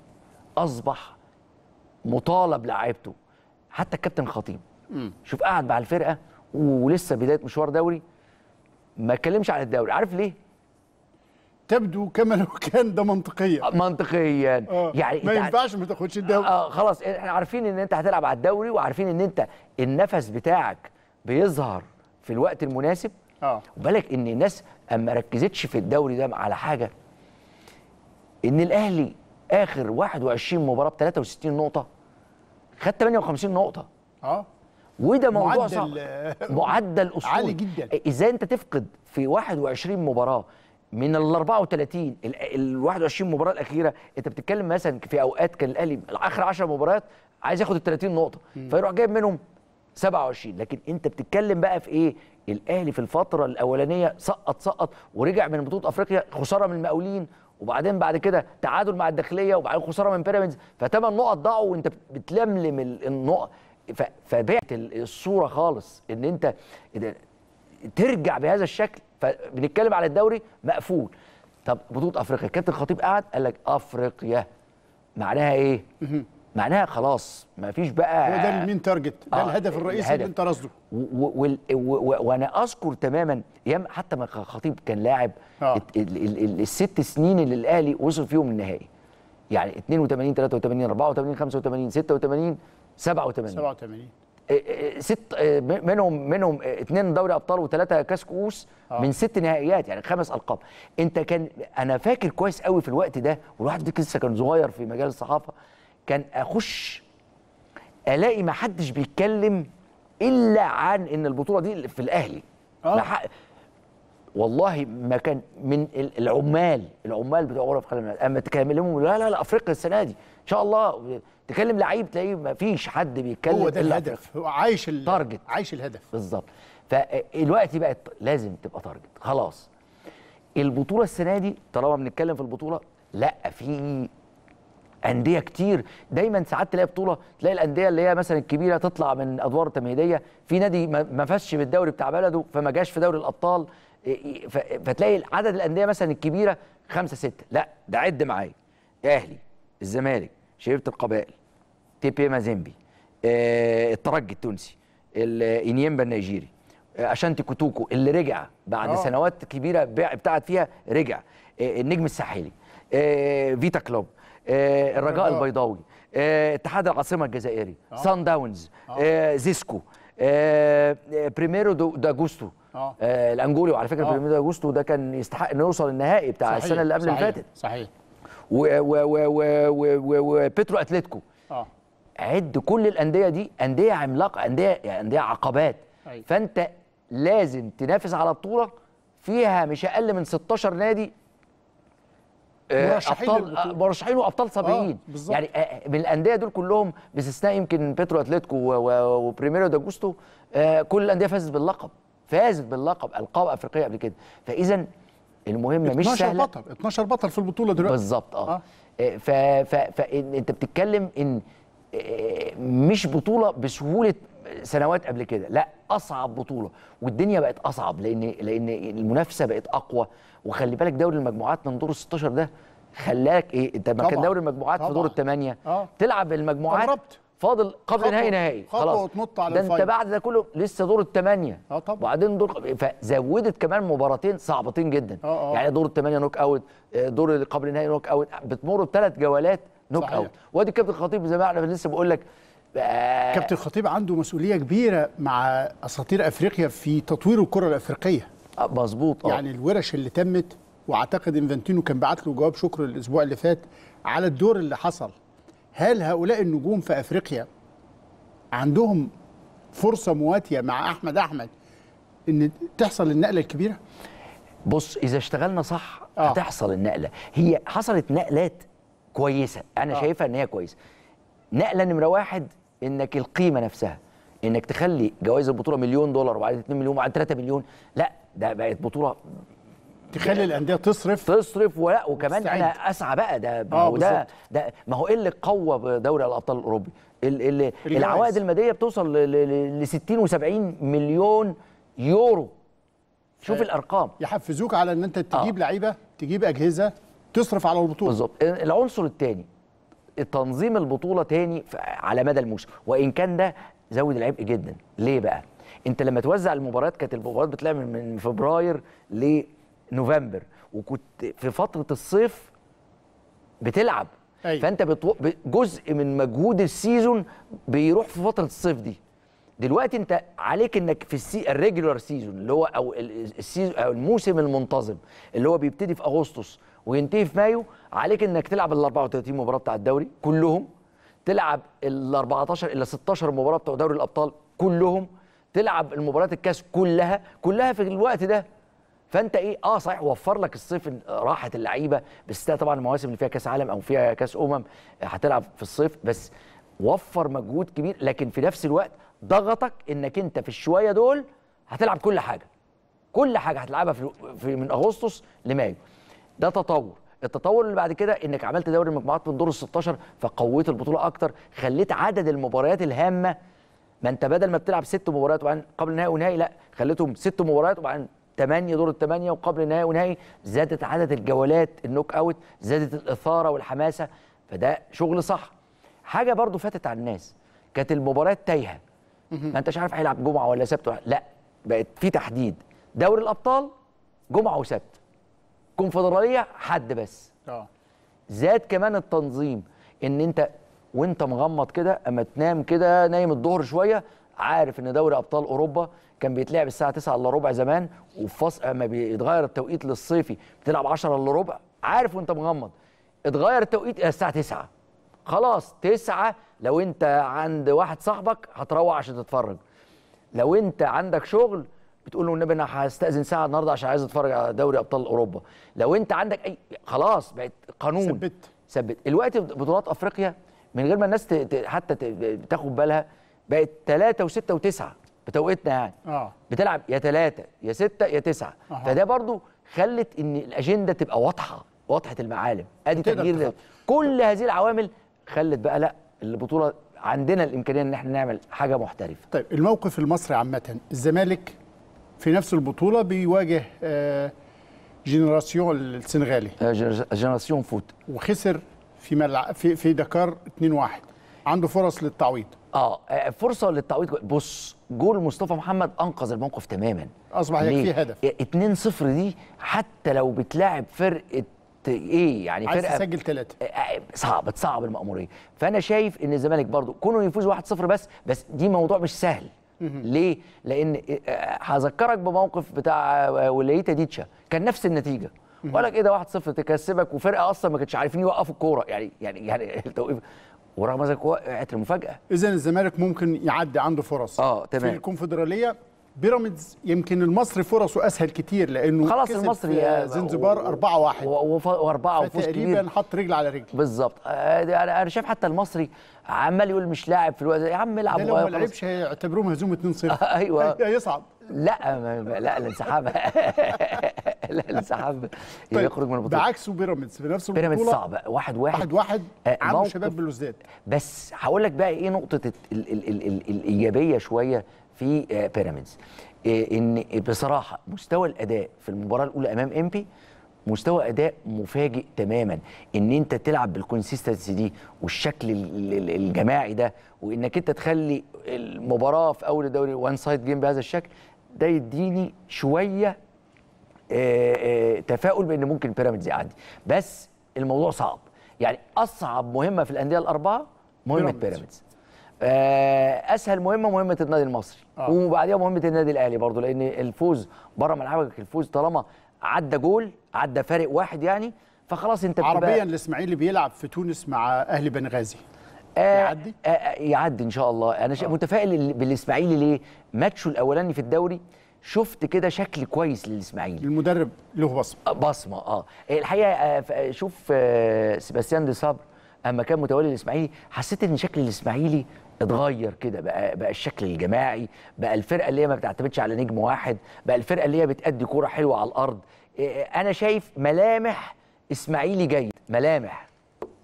اصبح مطالب لعيبته حتى الكابتن خطيب شوف قعد مع الفرقه ولسه بدايه مشوار دوري ما اتكلمش عن الدوري عارف ليه تبدو كما لو كان ده منطقيا آه، منطقيا آه. يعني ما ينفعش ما تاخدش الدوري آه،, آه خلاص احنا عارفين ان انت هتلعب على الدوري وعارفين ان انت النفس بتاعك بيظهر في الوقت المناسب اه وبالك ان الناس اما ركزتش في الدوري ده على حاجه ان الاهلي اخر 21 مباراه ب 63 نقطه خد 58 نقطه اه وده موضوع معدل صعب معدل اسطوري عالي جدا ازاي انت تفقد في 21 مباراه من ال 34 ال 21 مباراه الاخيره انت بتتكلم مثلا في اوقات كان الاهلي اخر 10 مباريات عايز ياخد ال 30 نقطه فيروح جايب منهم 27 لكن انت بتتكلم بقى في ايه الاهلي في الفتره الاولانيه سقط سقط ورجع من بطوله افريقيا خساره من المقاولين وبعدين بعد كده تعادل مع الداخليه وبعدين خساره من بيراميدز فثمان نقط ضاعوا وانت بتلملم النقط فبعت الصوره خالص ان انت ترجع بهذا الشكل فبنتكلم على الدوري مقفول طب بطوله افريقيا كابتن الخطيب قعد قال لك افريقيا معناها ايه معناها خلاص ما فيش بقى هو ده المين تارجت ده آه الهدف الرئيسي اللي انت رصده وانا اذكر تماما ايام حتى ما خطيب كان لاعب آه. الست سنين اللي الاهلي وصل فيهم النهائي يعني 82 83 84 85 86 87 87 ست آه، منهم منهم اثنين آه، دوري ابطال وثلاثه كاس كؤوس آه. من ست نهائيات يعني خمس القاب انت كان انا فاكر كويس قوي في الوقت ده والواحد لسه كان صغير في مجال الصحافه كان اخش الاقي ما حدش بيتكلم الا عن ان البطوله دي في الاهلي آه. والله ما كان من العمال العمال بتوع غرف خدمه اما تكلم لهم لا لا لا افريقيا السنه دي ان شاء الله تكلم لعيب تلاقيه ما فيش حد بيتكلم هو ده الهدف هو عايش التارجت عايش الهدف بالظبط فالوقت بقت لازم تبقى تارجت خلاص البطوله السنه دي طالما بنتكلم في البطوله لا في انديه كتير دايما ساعات تلاقي بطوله تلاقي الانديه اللي هي مثلا الكبيره تطلع من ادوار التمهيديه في نادي ما فازش بالدوري بتاع بلده فما جاش في دوري الابطال فتلاقي عدد الانديه مثلا الكبيره خمسة ستة لا ده عد معايا اهلي الزمالك شبيبه القبائل تي بي مازيمبي آه الترجي التونسي انيمبا النيجيري آه اشانتي كوتوكو اللي رجع بعد أوه. سنوات كبيره بتاعت فيها رجع آه النجم الساحلي آه فيتا كلوب آه، الرجاء البيضاوي آه، اتحاد العاصمه الجزائري سان آه. داونز زيسكو بريميرو داجوستو الانجولي وعلى فكره بريميرو داجوستو ده كان يستحق انه يوصل النهائي بتاع صحيح. السنه اللي قبل اللي فاتت صحيح وبترو اتلتيكو اه عد كل الانديه دي انديه عملاقه انديه يعني انديه عقبات أيوة. فانت لازم تنافس على بطوله فيها مش اقل من 16 نادي آه، مرشحين ابطال آه، مرشحين وابطال سابقين آه يعني آه، من الانديه دول كلهم باستثناء يمكن بيترو اتلتيكو وبريميرو داجوستو كل الانديه فازت باللقب فازت باللقب القاب افريقيه قبل كده فاذا المهمه مش سهله 12 بطل 12 بطل في البطوله دلوقتي بالظبط اه, آه. فانت بتتكلم ان مش بطوله بسهوله سنوات قبل كده لا اصعب بطوله والدنيا بقت اصعب لان لان المنافسه بقت اقوى وخلي بالك دوري المجموعات من دور 16 ده خلاك ايه انت لما كان دوري المجموعات طبعًا. في دور الثمانيه آه. تلعب المجموعات قربت. فاضل قبل نهائي نهائي خلاص وتنط على ده انت بعد ده كله لسه دور الثمانيه اه طبعا وبعدين دور فزودت كمان مباراتين صعبتين جدا آه آه. يعني دور الثمانيه نوك اوت آه، دور قبل النهائي نوك اوت بتمر بثلاث جولات نوك صحيح. اوت وادي كابتن الخطيب زي ما احنا لسه بقول لك كابتن خطيب عنده مسؤوليه كبيره مع اساطير افريقيا في تطوير الكره الافريقيه آه، مظبوط آه. يعني الورش اللي تمت واعتقد انفانتينو كان بعت له جواب شكر الاسبوع اللي فات على الدور اللي حصل هل هؤلاء النجوم في افريقيا عندهم فرصه مواتيه مع احمد احمد ان تحصل النقله الكبيره بص اذا اشتغلنا صح آه. هتحصل النقله هي حصلت نقلات كويسه انا آه. شايفها ان هي كويسه نقله نمره واحد انك القيمه نفسها انك تخلي جوائز البطوله مليون دولار وبعد 2 مليون وبعد 3 مليون لا ده بقت بطوله تخلي يعني الانديه تصرف تصرف ولا وكمان مستعد. انا اسعى بقى ده آه ده ده ما هو ايه اللي قوى دوري الابطال الاوروبي العوائد الماديه بتوصل ل 60 و70 مليون يورو شوف آه، الارقام يحفزوك على ان انت آه. تجيب آه. لعيبه تجيب اجهزه تصرف على البطوله بالظبط العنصر الثاني تنظيم البطوله تاني على مدى الموسم وان كان ده زود العبء جدا ليه بقى انت لما توزع المباريات كانت المباريات بتلعب من فبراير لنوفمبر وكنت في فتره الصيف بتلعب أي. أيوة. فانت بتو... جزء من مجهود السيزون بيروح في فتره الصيف دي دلوقتي انت عليك انك في السي الريجولار سيزون اللي هو او السيزون او الموسم المنتظم اللي هو بيبتدي في اغسطس وينتهي في مايو عليك انك تلعب ال 34 مباراه بتاع الدوري كلهم تلعب ال 14 الى 16 مباراه بتوع دوري الابطال كلهم تلعب المباريات الكاس كلها كلها في الوقت ده فانت ايه اه صحيح وفر لك الصيف راحه اللعيبه بس طبعا المواسم اللي فيها كاس عالم او فيها كاس امم هتلعب في الصيف بس وفر مجهود كبير لكن في نفس الوقت ضغطك انك انت في الشويه دول هتلعب كل حاجه كل حاجه هتلعبها في من اغسطس لمايو ده تطور التطور اللي بعد كده انك عملت دوري المجموعات من دور ال 16 فقويت البطوله اكتر خليت عدد المباريات الهامه ما انت بدل ما بتلعب ست مباريات وبعدين قبل نهائي ونهائي لا خليتهم ست مباريات وبعدين ثمانية دور الثمانيه وقبل نهائي ونهائي زادت عدد الجولات النوك اوت زادت الاثاره والحماسه فده شغل صح حاجه برضو فاتت على الناس كانت المباريات تايهه ما انتش عارف هيلعب جمعه ولا سبت ولا لا بقت في تحديد دوري الابطال جمعه وسبت الكونفدراليه حد بس اه زاد كمان التنظيم ان انت وانت مغمض كده اما تنام كده نايم الظهر شويه عارف ان دوري ابطال اوروبا كان بيتلعب الساعه 9 الا ربع زمان وفص اما بيتغير التوقيت للصيفي بتلعب 10 الا ربع عارف وانت مغمض اتغير التوقيت آه، الساعه 9 خلاص 9 لو انت عند واحد صاحبك هتروح عشان تتفرج لو انت عندك شغل بتقول له النبي انا هستاذن ساعه النهارده عشان عايز اتفرج على دوري ابطال اوروبا لو انت عندك اي خلاص بقت قانون ثبت ثبت الوقت بطولات افريقيا من غير ما الناس ت... حتى ت... تاخد بالها بقت 3 و6 و9 بتوقيتنا يعني آه. بتلعب يا 3 يا 6 يا 9 آه. فده برضو خلت ان الاجنده تبقى واضحه واضحه المعالم ادي تغيير كل هذه العوامل خلت بقى لا البطوله عندنا الامكانيه ان احنا نعمل حاجه محترفه طيب الموقف المصري عامه الزمالك في نفس البطوله بيواجه آه، جينيراسيون السنغالي آه، جينيراسيون فوت وخسر في في في دكار 2-1 عنده فرص للتعويض اه, آه، فرصه للتعويض بص جول مصطفى محمد انقذ الموقف تماما اصبح يكفي هدف 2-0 دي حتى لو بتلاعب فرقه ايه يعني فرقه عايز تسجل ثلاثه صعب تصعب الماموريه فانا شايف ان الزمالك برضو كونه يفوز 1-0 بس بس دي موضوع مش سهل ليه؟ لان آه، آه، هذكرك بموقف بتاع آه، ولايتا ديتشا كان نفس النتيجه وقال لك ايه ده 1-0 تكسبك وفرقه اصلا ما كانتش عارفين يوقفوا الكوره يعني يعني يعني التوقيف ورغم ذلك وقعت المفاجاه اذا الزمالك ممكن يعدي عنده فرص اه تمام في الكونفدراليه بيراميدز يمكن المصري فرصه اسهل كتير لانه خلاص المصري زنزبار 4 1 و4 وفوز كبير تقريبا حط رجل على رجل بالظبط انا شايف حتى المصري عمال يقول مش لاعب في الوقت يا عم العب لو ما لعبش هيعتبروه مهزوم 2-0 ايوه هيصعد لا لا الانسحاب أيوة. لا الانسحاب طيب يخرج من البطوله بعكسه بيراميدز في نفس البطوله بيراميدز صعب واحد واحد واحد واحد آه، عنده شباب بلوزداد بس هقول لك بقى ايه نقطه الايجابيه شويه في آه، بيراميدز آه، ان بصراحه مستوى الاداء في المباراه الاولى امام امبي مستوى اداء مفاجئ تماما ان انت تلعب بالكونسيستنسي دي والشكل الجماعي ده وانك انت تخلي المباراه في اول الدوري وان سايد جيم بهذا الشكل ده يديني شويه آه، آه، تفاؤل بان ممكن بيراميدز يعدي بس الموضوع صعب يعني اصعب مهمه في الانديه الاربعه مهمه بيراميدز آه، اسهل مهمه مهمه النادي المصري آه. وبعديها مهمه النادي الاهلي برضو لان الفوز بره ملعبك الفوز طالما عدى جول عدى فارق واحد يعني فخلاص انت عربيا الاسماعيلي بيلعب في تونس مع اهلي بنغازي آه يعدي آه, آه، يعدي ان شاء الله انا آه. متفائل بالاسماعيلي ليه ماتشه الاولاني في الدوري شفت كده شكل كويس للاسماعيلي المدرب له بصمه آه، بصمه اه الحقيقه آه شوف آه سيباستيان دي صبر اما كان متولي الاسماعيلي حسيت ان شكل الاسماعيلي اتغير كده بقى بقى الشكل الجماعي بقى الفرقه اللي هي ما بتعتمدش على نجم واحد بقى الفرقه اللي هي بتأدي كوره حلوه على الارض إيه، إيه، انا شايف ملامح اسماعيلي جيد ملامح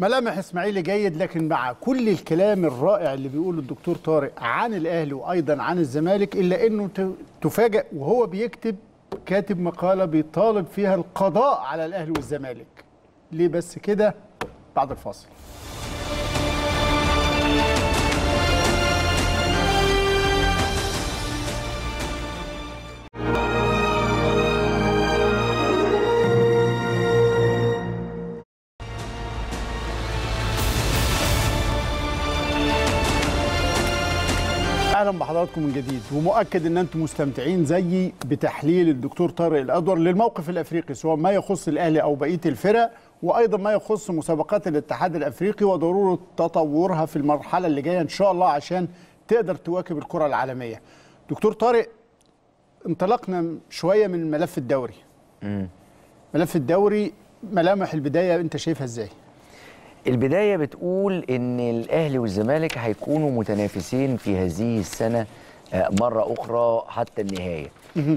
ملامح اسماعيلي جيد لكن مع كل الكلام الرائع اللي بيقوله الدكتور طارق عن الاهلي وايضا عن الزمالك الا انه تفاجئ وهو بيكتب كاتب مقاله بيطالب فيها القضاء على الاهلي والزمالك ليه بس كده بعد الفاصل حضراتكم من جديد ومؤكد ان انتم مستمتعين زيي بتحليل الدكتور طارق الادور للموقف الافريقي سواء ما يخص الاهلي او بقيه الفرق وايضا ما يخص مسابقات الاتحاد الافريقي وضروره تطورها في المرحله اللي جايه ان شاء الله عشان تقدر تواكب الكره العالميه. دكتور طارق انطلقنا شويه من ملف الدوري. ملف الدوري ملامح البدايه انت شايفها ازاي؟ البداية بتقول إن الأهلي والزمالك هيكونوا متنافسين في هذه السنة آه، مرة أخرى حتى النهاية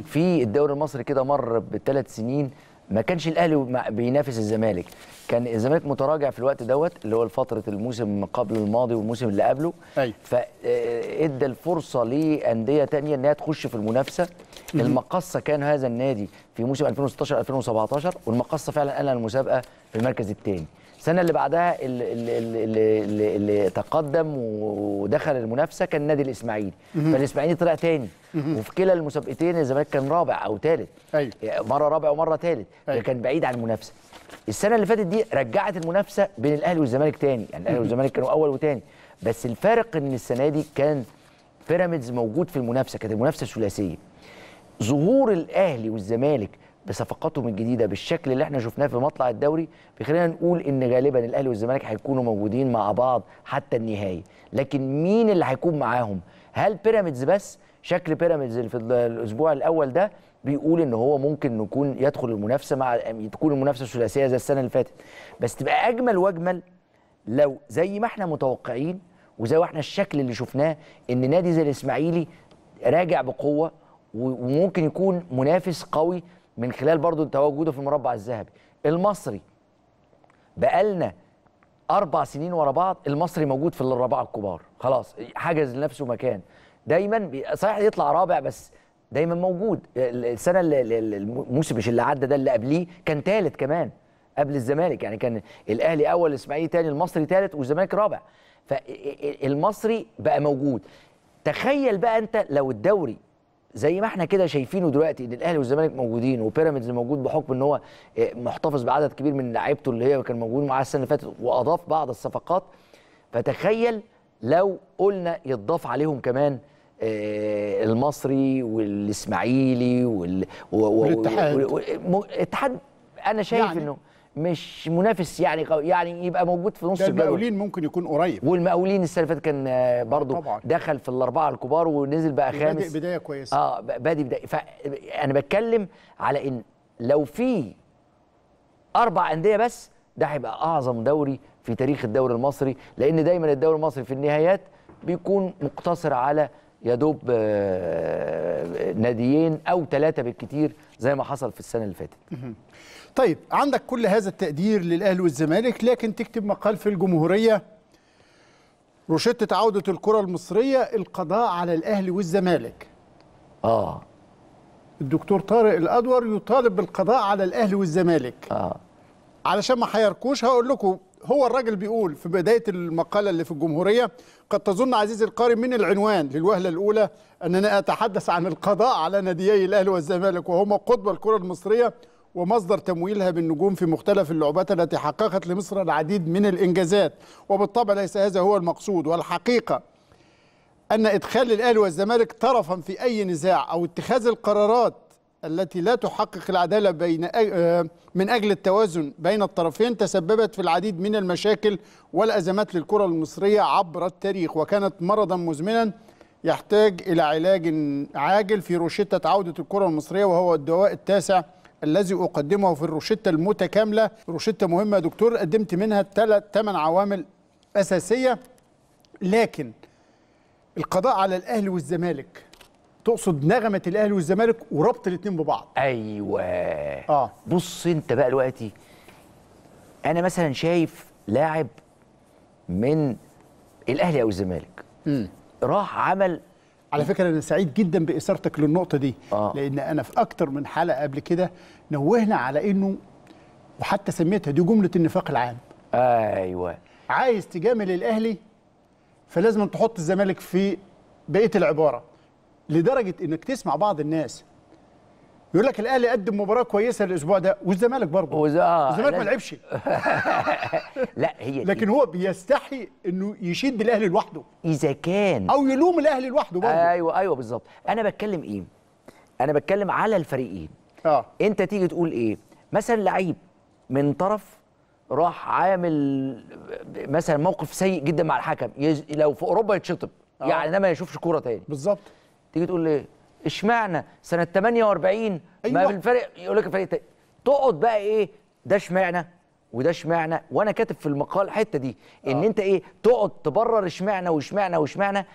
في الدوري المصري كده مر بثلاث سنين ما كانش الاهلي بينافس الزمالك كان الزمالك متراجع في الوقت دوت اللي هو فتره الموسم قبل الماضي والموسم اللي قبله أي. أيوة. فادى آه، الفرصه لانديه تانية انها تخش في المنافسه المقصه كان هذا النادي في موسم 2016 2017 والمقصه فعلا قالها المسابقه في المركز الثاني السنه اللي بعدها اللي, اللي, اللي, اللي تقدم ودخل المنافسه كان نادي الاسماعيلي فالاسماعيلي طلع تاني وفي كلا المسابقتين الزمالك كان رابع او ثالث أيوه. مره رابع ومره ثالث أيوه. كان بعيد عن المنافسه السنه اللي فاتت دي رجعت المنافسه بين الاهلي والزمالك تاني يعني الاهلي والزمالك كانوا اول وتاني بس الفارق ان السنه دي كان بيراميدز موجود في المنافسه كانت المنافسه ثلاثيه ظهور الاهلي والزمالك بصفقاتهم الجديده بالشكل اللي احنا شفناه في مطلع الدوري بيخلينا نقول ان غالبا الاهلي والزمالك هيكونوا موجودين مع بعض حتى النهائي لكن مين اللي هيكون معاهم هل بيراميدز بس شكل بيراميدز في الاسبوع الاول ده بيقول ان هو ممكن نكون يدخل المنافسه مع تكون المنافسه ثلاثيه زي السنه اللي فاتت بس تبقى اجمل واجمل لو زي ما احنا متوقعين وزي ما احنا الشكل اللي شفناه ان نادي زي الاسماعيلي راجع بقوه وممكن يكون منافس قوي من خلال برضو تواجده في المربع الذهبي المصري بقالنا اربع سنين ورا بعض المصري موجود في الاربعه الكبار خلاص حجز لنفسه مكان دايما صحيح يطلع رابع بس دايما موجود السنه اللي الموسم مش اللي عدى ده اللي قبليه كان ثالث كمان قبل الزمالك يعني كان الاهلي اول الاسماعيلي ثاني المصري ثالث والزمالك رابع فالمصري بقى موجود تخيل بقى انت لو الدوري زي ما احنا كده شايفينه دلوقتي ان الاهلي والزمالك موجودين وبيراميدز موجود بحكم ان هو آه، محتفظ بعدد كبير من لعيبته اللي هي كان موجود معاه السنه اللي فاتت واضاف بعض الصفقات فتخيل لو قلنا يتضاف عليهم كمان آه، المصري والاسماعيلي وال... والاتحاد الاتحاد انا شايف يعني انه مش منافس يعني يعني يبقى موجود في نص الجدول المقاولين ممكن يكون قريب والمقاولين السنه اللي فاتت كان آه، برضه طبعا. دخل في الاربعه الكبار ونزل بقى خامس بادئ بدايه كويسه اه بادئ بدايه فانا بتكلم على ان لو في اربع انديه بس ده هيبقى اعظم دوري في تاريخ الدوري المصري لان دايما الدوري المصري في النهايات بيكون مقتصر على يا دوب آه، ناديين او ثلاثه بالكثير زي ما حصل في السنه اللي فاتت طيب عندك كل هذا التقدير للاهلي والزمالك لكن تكتب مقال في الجمهوريه روشتة عودة الكرة المصرية القضاء على الأهلي والزمالك آه الدكتور طارق الأدور يطالب بالقضاء على الأهلي والزمالك آه علشان ما حيركوش هقول لكم هو الراجل بيقول في بداية المقالة اللي في الجمهورية قد تظن عزيزي القاري من العنوان للوهلة الأولى أننا أتحدث عن القضاء على ناديي الأهلي والزمالك وهما قطب الكرة المصرية ومصدر تمويلها بالنجوم في مختلف اللعبات التي حققت لمصر العديد من الإنجازات وبالطبع ليس هذا هو المقصود والحقيقة أن إدخال الأهلي والزمالك طرفا في أي نزاع أو اتخاذ القرارات التي لا تحقق العدالة بين آه، من أجل التوازن بين الطرفين تسببت في العديد من المشاكل والأزمات للكرة المصرية عبر التاريخ وكانت مرضا مزمنا يحتاج إلى علاج عاجل في روشتة عودة الكرة المصرية وهو الدواء التاسع الذي أقدمه في الروشتة المتكاملة روشتة مهمة دكتور قدمت منها ثمان عوامل أساسية لكن القضاء على الأهلي والزمالك تقصد نغمة الأهلي والزمالك وربط الاتنين ببعض أيوة آه. بص أنت بقى دلوقتي أنا مثلا شايف لاعب من الأهلي أو الزمالك م. راح عمل على فكره انا سعيد جدا باثارتك للنقطه دي آه. لان انا في اكتر من حلقه قبل كده نوهنا على انه وحتى سميتها دي جمله النفاق العام ايوه عايز تجامل الاهلي فلازم تحط الزمالك في بقيه العباره لدرجه انك تسمع بعض الناس يقول لك الاهلي قدم مباراه كويسه الاسبوع ده والزمالك برضه وز... آه الزمالك ما لعبش لا هي لكن هو بيستحي انه يشيد الاهلي لوحده اذا كان او يلوم الاهلي لوحده برضه ايوه ايوه بالظبط انا بتكلم ايه انا بتكلم على الفريقين اه انت تيجي تقول ايه مثلا لعيب من طرف راح عامل مثلا موقف سيء جدا مع الحكم يز... لو في اوروبا يتشطب آه. يعني انما ما يشوفش كوره تاني بالظبط تيجي تقول ايه اشمعنى سنه 48 أيوة. ما بالفرق يقول لك الفريق تقعد بقى ايه ده اشمعنى وده اشمعنى وانا كاتب في المقال الحته دي ان آه. انت ايه تقعد تبرر اشمعنى واشمعنى واشمعنى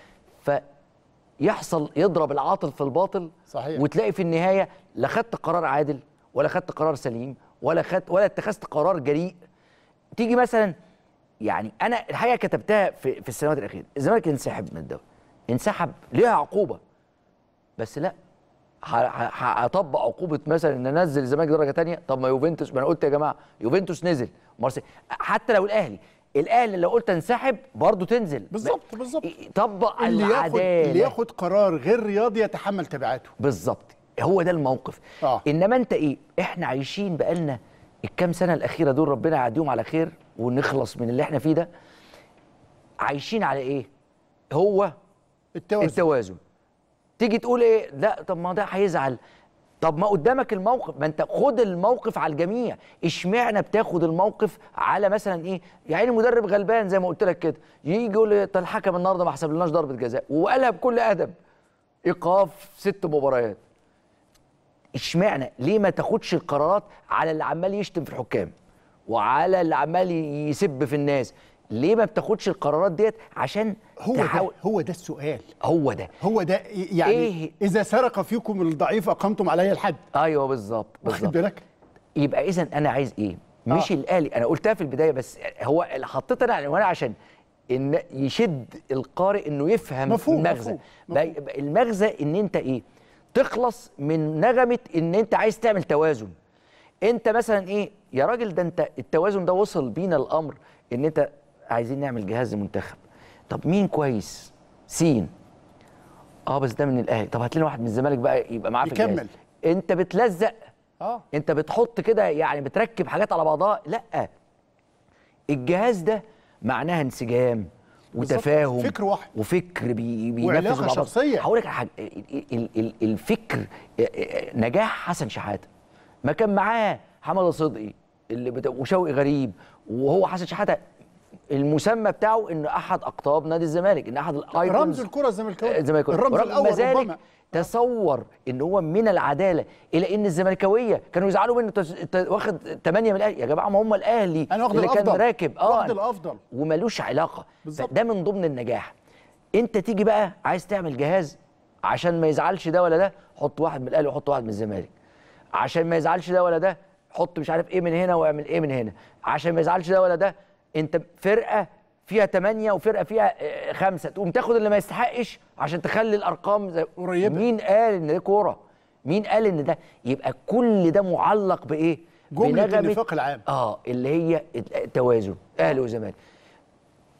فيحصل يضرب العاطل في الباطل صحيح. وتلاقي في النهايه لا خدت قرار عادل ولا خدت قرار سليم ولا خدت ولا اتخذت قرار جريء تيجي مثلا يعني انا الحقيقه كتبتها في, في السنوات الاخيره الزمالك انسحب من الدوري انسحب ليها عقوبه بس لا هطبق عقوبه مثلا ان انزل الزمالك درجه ثانيه طب ما يوفنتوس ما انا قلت يا جماعه يوفنتوس نزل مارسي حتى لو الاهلي الاهلي لو قلت انسحب برضه تنزل بالظبط بالظبط طبق اللي ياخد اللي ياخد قرار غير رياضي يتحمل تبعاته بالظبط هو ده الموقف آه. انما انت ايه احنا عايشين بقالنا الكام سنه الاخيره دول ربنا يعديهم على خير ونخلص من اللي احنا فيه ده عايشين على ايه هو التوازن, التوازن. تيجي تقول ايه لا طب ما ده هيزعل طب ما قدامك الموقف ما انت خد الموقف على الجميع اشمعنى بتاخد الموقف على مثلا ايه يعني المدرب غلبان زي ما قلت لك كده يجي يقول إيه؟ طب الحكم النهارده ما حسبلناش ضربه جزاء وقالها بكل ادب ايقاف ست مباريات اشمعنى ليه ما تاخدش القرارات على اللي عمال يشتم في الحكام وعلى اللي عمال يسب في الناس ليه ما بتاخدش القرارات ديت عشان هو تحاول ده هو ده السؤال هو ده هو ده يعني إيه؟ اذا سرق فيكم الضعيف اقمتم عليه الحد ايوه بالظبط واخد بالك يبقى اذا انا عايز ايه آه. مش آه. الاهلي انا قلتها في البدايه بس هو حطيت انا العنوان عشان ان يشد القارئ انه يفهم مفهوم المغزى مفهوم مفهوم. المغزى ان انت ايه تخلص من نغمه ان انت عايز تعمل توازن انت مثلا ايه يا راجل ده انت التوازن ده وصل بينا الامر ان انت عايزين نعمل جهاز منتخب طب مين كويس سين اه بس ده من الاهلي طب هات لنا واحد من الزمالك بقى يبقى معاه في يكمل الجهاز. انت بتلزق اه انت بتحط كده يعني بتركب حاجات على بعضها لا الجهاز ده معناها انسجام وتفاهم فكر واحد وفكر بي بينفذ وعلاقه شخصيه هقول لك على حاجه الفكر نجاح حسن شحاته ما كان معاه حمد صدقي اللي وشوقي غريب وهو حسن شحاته المسمى بتاعه انه احد اقطاب نادي الزمالك ان احد الايكونز رمز الكره الزمالكاويه الزمالك آه، الرمز الاول ذلك ربما. تصور ان هو من العداله الى ان الزمالكاويه كانوا يزعلوا منه ت... واخد 8 من الاهلي يا جماعه ما هم الاهلي أنا واخد اللي الأفضل. كان راكب اه واخد الافضل وملوش علاقه بالزبط. ده من ضمن النجاح انت تيجي بقى عايز تعمل جهاز عشان ما يزعلش ده ولا ده حط واحد من الاهلي وحط واحد من الزمالك عشان ما يزعلش ده ولا ده حط مش عارف ايه من هنا واعمل ايه من هنا عشان ما يزعلش ده ولا ده انت فرقه فيها 8 وفرقه فيها 5 آه، تقوم تاخد اللي ما يستحقش عشان تخلي الارقام زي قريبه مين قال ان دي كوره؟ مين قال ان ده يبقى كل ده معلق بايه؟ جمله النفاق العام اه اللي هي التوازن اهلي وزمالك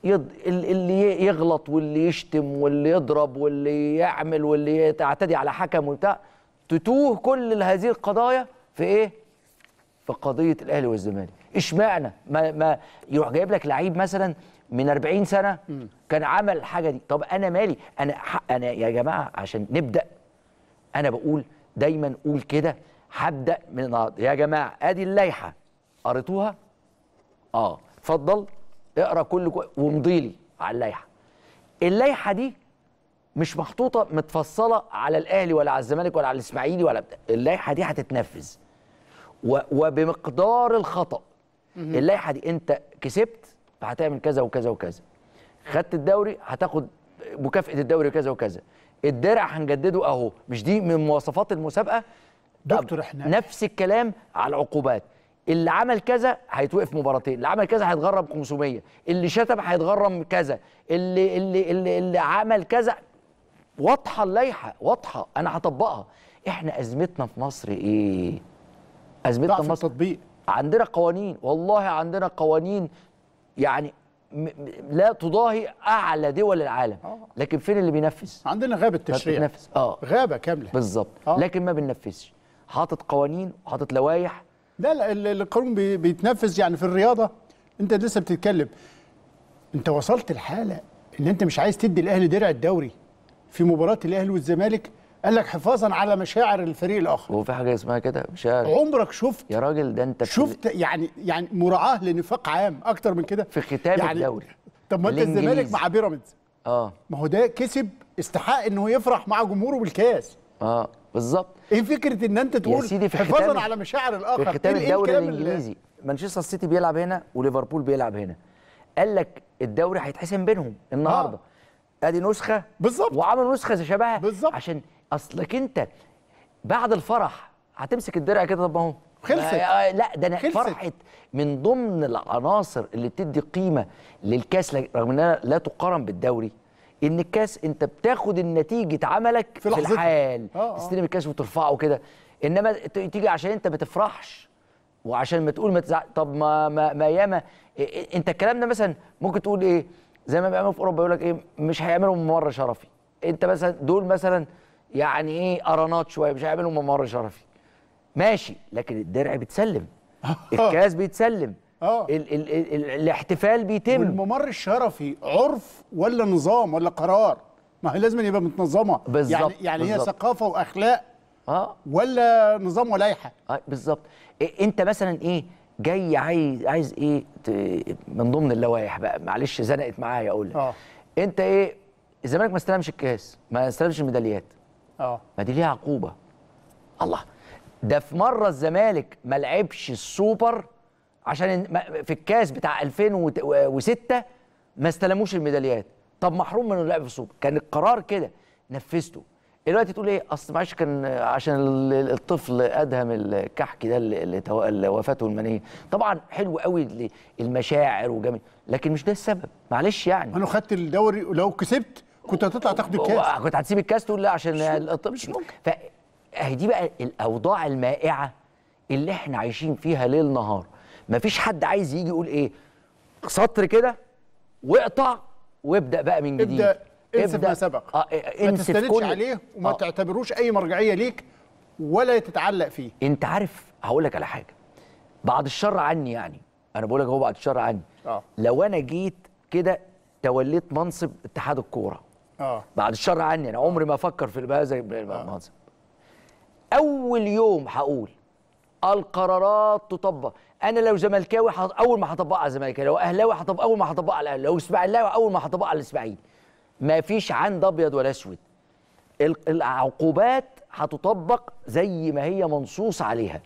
يض... اللي يغلط واللي يشتم واللي يضرب واللي يعمل واللي يعتدي على حكم وبتاع تتوه كل هذه القضايا في ايه؟ في قضيه الاهلي والزمالك اشمعنى ما, ما يروح جايب لك لعيب مثلا من 40 سنه كان عمل الحاجه دي طب انا مالي انا انا يا جماعه عشان نبدا انا بقول دايما قول كده هبدا من النهارده يا جماعه ادي اللائحه قريتوها اه اتفضل اقرا كل لي على اللائحه اللائحه دي مش محطوطه متفصله على الاهلي ولا على الزمالك ولا على الاسماعيلي ولا اللائحه دي هتتنفذ وبمقدار الخطأ اللائحه دي انت كسبت فهتعمل كذا وكذا وكذا خدت الدوري هتاخد مكافاه الدوري كذا وكذا الدرع هنجدده اهو مش دي من مواصفات المسابقه دكتور احنا نفس الكلام على العقوبات اللي عمل كذا هيتوقف مباراتين اللي عمل كذا هيتغرم 500 اللي شتم هيتغرم كذا اللي اللي اللي, اللي عمل كذا واضحه اللائحه واضحه انا هطبقها احنا ازمتنا في مصر ايه ازمتنا في مصر التطبيق عندنا قوانين والله عندنا قوانين يعني لا تضاهي اعلى دول العالم آه. لكن فين اللي بينفذ عندنا غابه تشريع اه غابه كامله بالظبط آه. لكن ما بننفذش حاطط قوانين وحاطط لوائح لا لا القانون بيتنفذ يعني في الرياضه انت لسه بتتكلم انت وصلت لحاله ان انت مش عايز تدي الاهلي درع الدوري في مباراه الاهلي والزمالك قال لك حفاظا على مشاعر الفريق الاخر وفي حاجه اسمها كده مشاعر عمرك شفت يا راجل ده انت شفت يعني يعني مراعاه لنفاق عام اكتر من كده في ختام يعني الدوري طب ما انت الزمالك مع بيراميدز اه ما هو ده كسب استحق انه يفرح مع جمهوره بالكاس اه بالظبط ايه فكره ان انت تقول حفاظا على مشاعر الاخر في إيه ختام الدوري الانجليزي مانشستر سيتي بيلعب هنا وليفربول بيلعب هنا قال لك الدوري هيتحسم بينهم النهارده آه. ادي نسخه بالظبط وعملوا نسخه شبهها بالظبط عشان اصلك انت بعد الفرح هتمسك الدرع كده طب اهو خلصت آه، لا ده انا خلصت. فرحت من ضمن العناصر اللي بتدي قيمه للكاس رغم انها لا تقارن بالدوري ان الكاس انت بتاخد النتيجه عملك في, في الحال آه آه. تستلم الكاس وترفعه كده انما تيجي عشان انت ما تفرحش وعشان ما تقول ما تزع... طب ما ما, ما ياما إيه انت الكلام ده مثلا ممكن تقول ايه زي ما بيعملوا في اوروبا يقول لك ايه مش هيعملوا ممر شرفي انت مثلا دول مثلا يعني ايه قرانات شويه مش هيعملوا ممر شرفي ماشي لكن الدرع بيتسلم الكاس بيتسلم اه ال ال ال الاحتفال بيتم والممر الشرفي عرف ولا نظام ولا قرار ما هي لازم يبقى متنظمه يعني- بالظبط يعني, يعني هي ثقافه واخلاق اه ولا نظام ولائحه آه بالظبط إيه انت مثلا ايه جاي عايز عايز ايه من ضمن اللوائح بقى معلش زنقت معايا اقول لك آه. انت ايه الزمالك ما استلمش الكاس ما استلمش الميداليات آه. ما دي ليها عقوبه الله ده في مره الزمالك ما لعبش السوبر عشان في الكاس بتاع 2006 ما استلموش الميداليات طب محروم من اللعب في السوبر كان القرار كده نفذته دلوقتي تقول ايه اصل معلش كان عشان الطفل ادهم الكحك ده اللي وفاته المنيه طبعا حلو قوي المشاعر وجميل لكن مش ده السبب معلش يعني انا خدت الدوري ولو كسبت كنت هتطلع تاخد الكاس كنت هتسيب الكاس تقول لا عشان الطب مش ممكن فاهي دي بقى الاوضاع المائعه اللي احنا عايشين فيها ليل نهار مفيش حد عايز يجي يقول ايه سطر كده واقطع وابدا بقى من جديد ابدا انسى ما سبق آه ما تستندش عليه وما آه. تعتبروش اي مرجعيه ليك ولا تتعلق فيه انت عارف هقول لك على حاجه بعد الشر عني يعني انا بقول لك هو بعد الشر عني آه. لو انا جيت كده توليت منصب اتحاد الكوره اه بعد الشر عني انا عمري ما افكر في هذا زي المنظر آه. اول يوم هقول القرارات تطبق انا لو زملكاوي حط... اول ما هطبقها على الزمالك لو اهلاوي هطبق اول ما هطبقها على الاهلي لو اسماعيلاوي اول ما هطبقها على الاسماعيلي ما فيش عند ابيض ولا اسود العقوبات هتطبق زي ما هي منصوص عليها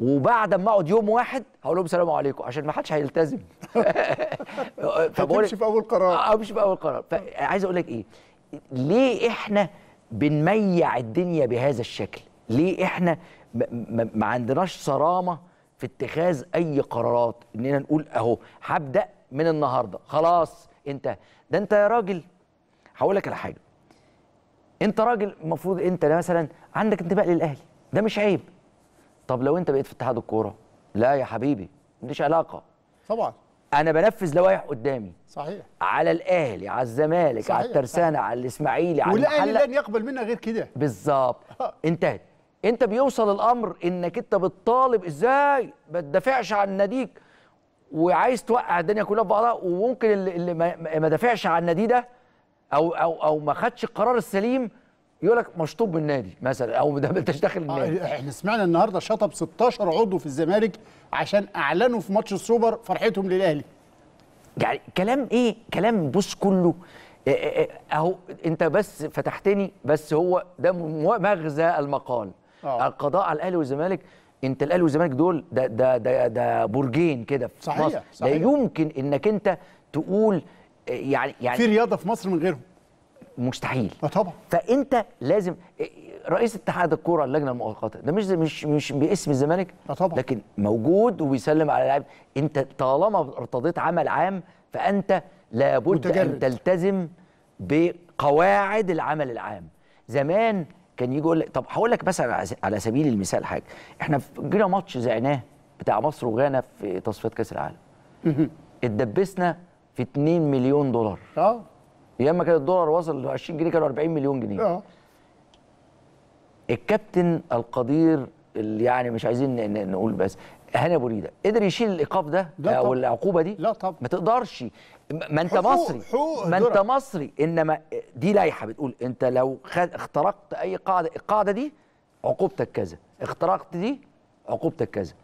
وبعد ما اقعد يوم واحد هقول لهم السلام عليكم عشان ما حدش هيلتزم فبقول في اول قرار امشي آه، في اول قرار فعايز اقول لك ايه ليه احنا بنميع الدنيا بهذا الشكل ليه احنا ما عندناش صرامه في اتخاذ اي قرارات اننا نقول اهو هبدا من النهارده خلاص انت ده انت يا راجل هقول لك على حاجه انت راجل المفروض انت مثلا عندك انتماء للاهلي ده مش عيب طب لو انت بقيت في اتحاد الكوره لا يا حبيبي مفيش علاقه طبعا انا بنفذ لوائح قدامي صحيح على الاهلي على الزمالك على الترسانه على الاسماعيلي على والاهلي لن يقبل منها غير كده بالظبط آه. انتهت انت بيوصل الامر انك انت بتطالب ازاي ما تدافعش عن ناديك وعايز توقع الدنيا كلها في بعضها وممكن اللي ما دافعش عن النادي ده او او او ما خدش القرار السليم يقول لك مشطوب من النادي مثلا او ده انتش داخل آه، النادي آه احنا سمعنا النهارده شطب 16 عضو في الزمالك عشان اعلنوا في ماتش السوبر فرحتهم للاهلي يعني كلام ايه كلام بص كله آه، آه، اهو انت بس فتحتني بس هو ده مغزى المقال أوه. القضاء على الاهلي والزمالك انت الاهلي والزمالك دول ده ده ده, ده برجين كده في صحيح مصر صحيح. لا يمكن انك انت تقول يعني يعني في رياضه في مصر من غيرهم مستحيل اه طبعا فانت لازم إيه، رئيس اتحاد الكوره اللجنه المؤقته ده مش مش مش باسم الزمالك اه طبعا لكن موجود وبيسلم على اللاعب انت طالما ارتضيت عمل عام فانت لابد متجرد. ان تلتزم بقواعد العمل العام زمان كان يجي يقول لك طب هقول لك مثلا على سبيل المثال حاجه احنا جينا ماتش زعناه بتاع مصر وغانا في تصفيات كاس العالم اتدبسنا في 2 مليون دولار اه ايام ما كان الدولار وصل ل 20 جنيه كانوا 40 مليون جنيه اه الكابتن القدير اللي يعني مش عايزين نقول بس هاني ابو ريده قدر يشيل الايقاف ده او العقوبه دي لا طبعا ما تقدرش ما انت حقوق مصري حقوق ما انت مصري انما دي لائحه بتقول انت لو اخترقت اي قاعده القاعده دي عقوبتك كذا اخترقت دي عقوبتك كذا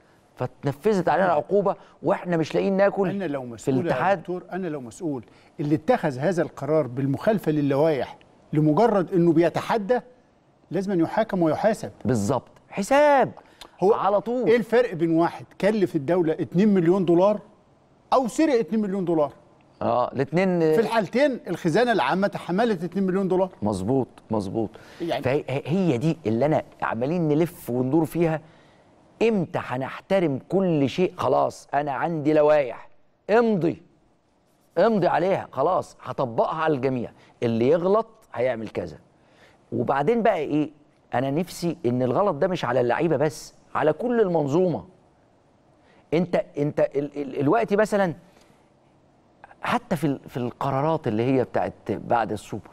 فتنفذت علينا عقوبه واحنا مش لاقيين ناكل انا لو مسؤول في الاتحاد دكتور انا لو مسؤول اللي اتخذ هذا القرار بالمخالفه للوائح لمجرد انه بيتحدى لازم أن يحاكم ويحاسب بالظبط حساب هو على طول ايه الفرق بين واحد كلف الدوله 2 مليون دولار او سرق 2 مليون دولار اه الاثنين في الحالتين الخزانه العامه تحملت 2 مليون دولار مظبوط مظبوط يعني فهي دي اللي انا عمالين نلف وندور فيها امتى هنحترم كل شيء خلاص انا عندي لوائح امضي امضي عليها خلاص هطبقها على الجميع اللي يغلط هيعمل كذا وبعدين بقى ايه انا نفسي ان الغلط ده مش على اللعيبه بس على كل المنظومه انت انت ال ال الوقت مثلا حتى في في القرارات اللي هي بتاعت بعد السوبر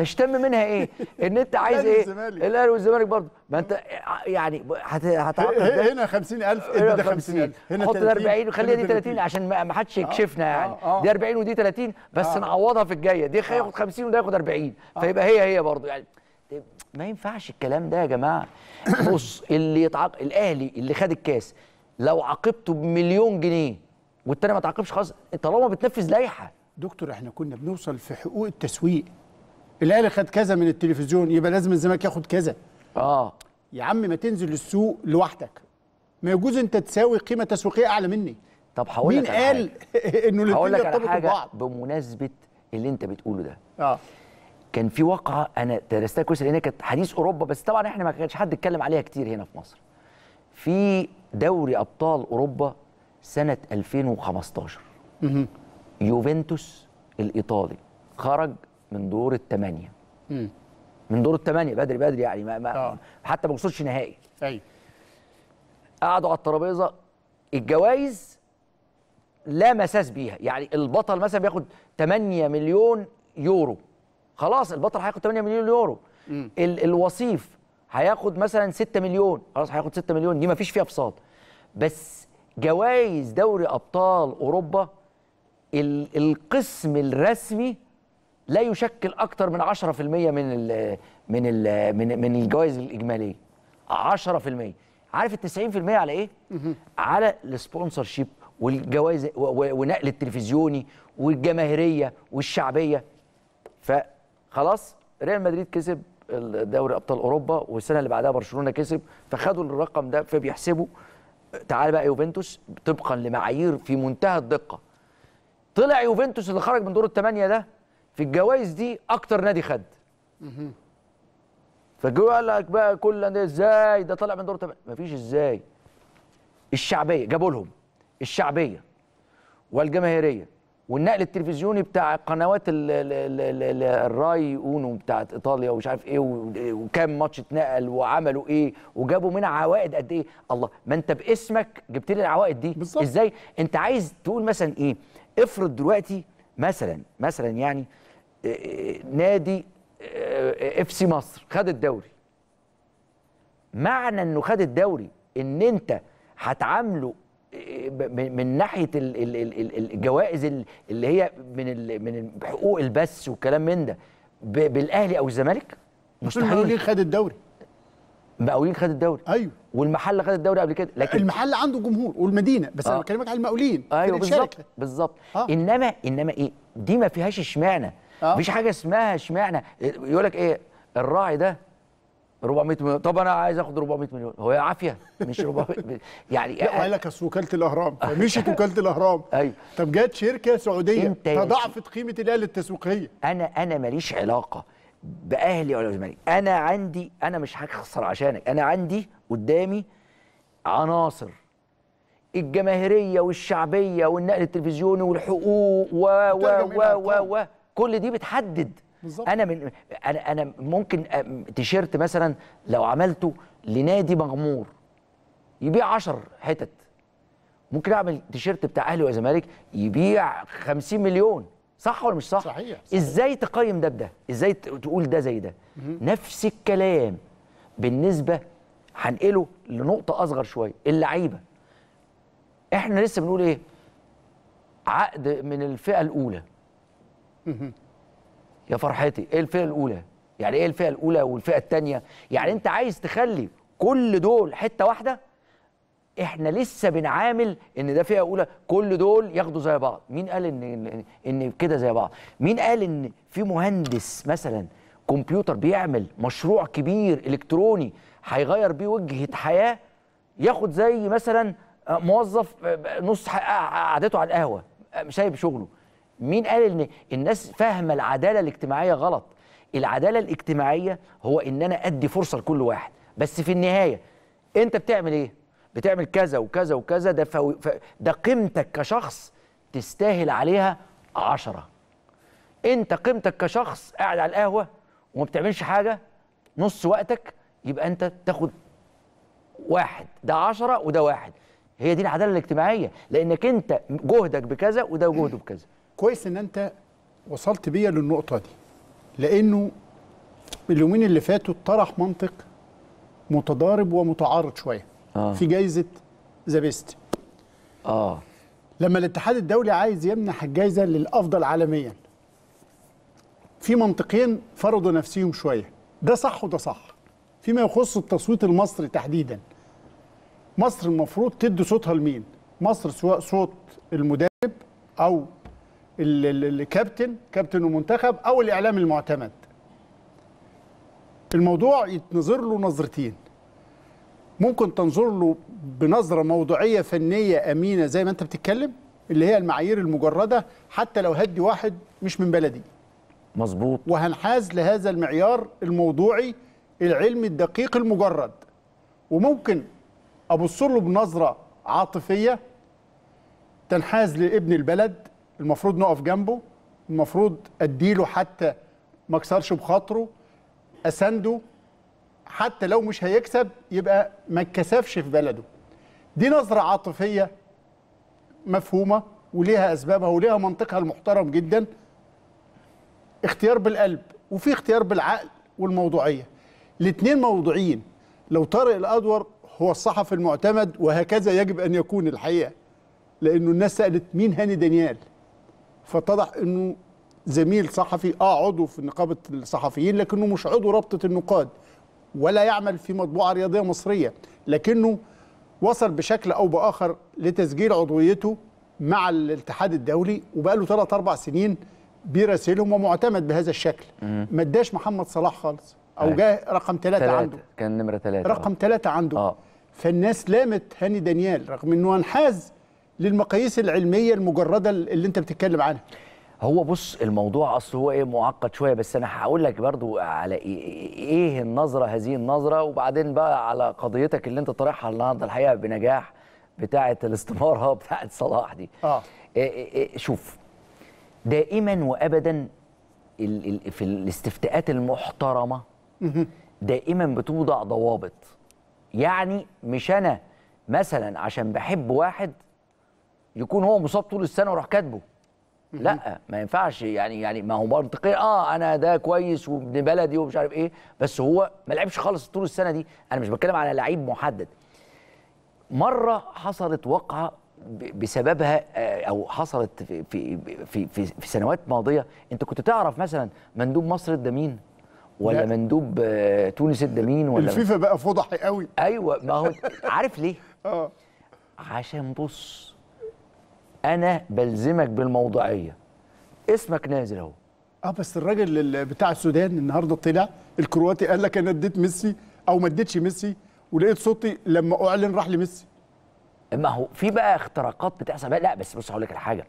تشتم منها ايه؟ ان انت عايز ايه؟ الاهلي والزمالك برضه ما انت يعني هتعاقب هنا 50000 هنا ده 50000 هنا حط 40 وخليها دي 30 عشان ما حدش آه، يكشفنا آه، يعني آه. دي 40 ودي 30 بس نعوضها في الجايه دي هياخد 50 وده ياخد 40 فيبقى هي هي برضه يعني ما ينفعش الكلام ده يا جماعه بص اللي يتعاقب الاهلي اللي خد الكاس لو عاقبته بمليون جنيه والتاني ما تعاقبش خلاص طالما بتنفذ لائحه دكتور احنا كنا بنوصل في حقوق التسويق الاهلي خد كذا من التلفزيون يبقى لازم الزمالك ياخد كذا اه يا عم ما تنزل للسوق لوحدك ما يجوز انت تساوي قيمه تسويقيه اعلى مني طب هقول لك مين قال انه الاثنين يرتبطوا ببعض بمناسبه اللي انت بتقوله ده اه كان في واقعه انا درستها كويس لان كانت حديث اوروبا بس طبعا احنا ما كانش حد اتكلم عليها كتير هنا في مصر في دوري ابطال اوروبا سنه 2015 يوفنتوس الايطالي خرج من دور الثمانيه من دور الثمانيه بدري بدري يعني ما, ما آه. حتى ما وصلش نهائي ايوه قعدوا على الترابيزه الجوائز لا مساس بيها يعني البطل مثلا بياخد 8 مليون يورو خلاص البطل هياخد 8 مليون يورو ال الوصيف هياخد مثلا 6 مليون خلاص هياخد 6 مليون دي ما فيش فيها فصاد بس جوائز دوري ابطال اوروبا القسم الرسمي لا يشكل اكثر من 10% من ال من ال من من الجوائز الاجماليه 10% عارف ال 90% على ايه على السبونسر شيب والجوائز ونقل التلفزيوني والجماهيريه والشعبيه فخلاص ريال مدريد كسب دوري ابطال اوروبا والسنه اللي بعدها برشلونه كسب فخدوا الرقم ده فبيحسبوا تعال بقى يوفنتوس طبقا لمعايير في منتهى الدقه طلع يوفنتوس اللي خرج من دور الثمانيه ده في الجوائز دي اكتر نادي خد فالجو قال لك بقى كل ده ازاي ده طالع من دور تمام مفيش ازاي الشعبيه جابوا لهم الشعبيه والجماهيريه والنقل التلفزيوني بتاع قنوات الراي اونو بتاعت ايطاليا ومش عارف ايه وكام ماتش اتنقل وعملوا ايه وجابوا منها عوائد قد ايه الله ما انت باسمك جبت لي العوائد دي بالزبط. ازاي انت عايز تقول مثلا ايه افرض دلوقتي مثلا مثلا يعني نادي آه، آه، اف سي مصر خد الدوري معنى انه خد الدوري ان انت هتعامله آه، من ناحيه الجوائز اللي هي من من حقوق البث والكلام من ده بالاهلي او الزمالك مستحيل المقاولين خد الدوري المقاولين خد الدوري ايوه والمحله خد الدوري قبل كده لكن المحله عنده جمهور والمدينه بس آه. انا بكلمك على المقاولين ايوه بالظبط بالظبط آه. انما انما ايه دي ما فيهاش اشمعنى آه. مفيش حاجه اسمها اشمعنى يقول لك ايه الراعي ده 400 مليون طب انا عايز اخد 400 مليون هو عافيه مش 400 مليون. يعني قال لك اصل وكاله الاهرام فمشيت وكاله الاهرام ايوه طب جت شركه سعوديه انت تضاعفت قيمه الاله التسويقيه انا انا ماليش علاقه باهلي ولا زمالك انا عندي انا مش هخسر عشانك انا عندي قدامي عناصر الجماهيريه والشعبيه والنقل التلفزيوني والحقوق و و إيه و و و, و, و كل دي بتحدد بالظبط انا من انا انا ممكن تيشيرت مثلا لو عملته لنادي مغمور يبيع 10 حتت ممكن اعمل تيشيرت بتاع اهلي وزمالك يبيع 50 مليون صح ولا مش صح؟ صحيح, صحيح. ازاي تقيم ده بده؟ ازاي تقول ده زي ده؟ نفس الكلام بالنسبه هنقله لنقطه اصغر شويه اللعيبه احنا لسه بنقول ايه؟ عقد من الفئه الاولى يا فرحتي ايه الفئه الاولى يعني ايه الفئه الاولى والفئه الثانيه يعني انت عايز تخلي كل دول حته واحده احنا لسه بنعامل ان ده فئه اولى كل دول ياخدوا زي بعض مين قال ان ان كده زي بعض مين قال ان في مهندس مثلا كمبيوتر بيعمل مشروع كبير الكتروني هيغير بيه وجهه حياه ياخد زي مثلا موظف نص قعدته على القهوه سايب شغله مين قال ان الناس فاهمه العداله الاجتماعيه غلط العداله الاجتماعيه هو ان انا ادي فرصه لكل واحد بس في النهايه انت بتعمل ايه بتعمل كذا وكذا وكذا ده فو... ف... ده قيمتك كشخص تستاهل عليها عشرة انت قيمتك كشخص قاعد على القهوه وما بتعملش حاجه نص وقتك يبقى انت تاخد واحد ده عشرة وده واحد هي دي العداله الاجتماعيه لانك انت جهدك بكذا وده جهده بكذا كويس ان انت وصلت بيا للنقطه دي لانه اليومين اللي فاتوا طرح منطق متضارب ومتعارض شويه آه. في جايزه ذا بيست اه لما الاتحاد الدولي عايز يمنح الجايزه للافضل عالميا في منطقين فرضوا نفسيهم شويه ده صح وده صح فيما يخص التصويت المصري تحديدا مصر المفروض تدي صوتها لمين مصر سواء صوت المدرب او الكابتن كابتن المنتخب او الاعلام المعتمد الموضوع يتنظر له نظرتين ممكن تنظر له بنظره موضوعيه فنيه امينه زي ما انت بتتكلم اللي هي المعايير المجرده حتى لو هدي واحد مش من بلدي مظبوط وهنحاز لهذا المعيار الموضوعي العلمي الدقيق المجرد وممكن ابص له بنظره عاطفيه تنحاز لابن البلد المفروض نقف جنبه المفروض اديله حتى ما اكسرش بخاطره اسنده حتى لو مش هيكسب يبقى ما اتكسفش في بلده دي نظره عاطفيه مفهومه وليها اسبابها وليها منطقها المحترم جدا اختيار بالقلب وفي اختيار بالعقل والموضوعيه الاثنين موضوعيين لو طارق الادور هو الصحفي المعتمد وهكذا يجب ان يكون الحقيقه لانه الناس سالت مين هاني دانيال فاتضح انه زميل صحفي اه عضو في نقابه الصحفيين لكنه مش عضو رابطه النقاد ولا يعمل في مطبوعه رياضيه مصريه لكنه وصل بشكل او باخر لتسجيل عضويته مع الاتحاد الدولي وبقى له ثلاث اربع سنين بيراسلهم ومعتمد بهذا الشكل ما اداش محمد صلاح خالص او جاه رقم ثلاثة عنده كان نمرة ثلاثة رقم ثلاثة عنده آه. فالناس لامت هاني دانيال رغم انه انحاز للمقاييس العلميه المجرده اللي انت بتتكلم عنها هو بص الموضوع اصل هو ايه معقد شويه بس انا هقول لك برضو على ايه, إيه النظره هذه النظره وبعدين بقى على قضيتك اللي انت طرحها النهارده الحقيقه بنجاح بتاعه الاستماره بتاعه صلاح دي اه إيه إيه, إيه، شوف دائما وابدا في الاستفتاءات المحترمه دائما بتوضع ضوابط يعني مش انا مثلا عشان بحب واحد يكون هو مصاب طول السنه وراح كاتبه لا ما ينفعش يعني يعني ما هو منطقي اه انا ده كويس وابن بلدي ومش عارف ايه بس هو ما لعبش خالص طول السنه دي انا مش بتكلم على لعيب محدد مره حصلت وقعه بسببها آه، او حصلت في في في في, في سنوات ماضيه انت كنت تعرف مثلا مندوب مصر ده مين ولا لا. مندوب آه، تونس ده مين ولا الفيفا بقى فضحي قوي ايوه ما هو عارف ليه اه عشان بص انا بلزمك بالموضوعيه اسمك نازل اهو اه بس الراجل بتاع السودان النهارده طلع الكرواتي قال لك انا اديت ميسي او ما اديتش ميسي ولقيت صوتي لما اعلن راح لميسي ما هو في بقى اختراقات بتحصل لا بس بص هقول لك الحاجه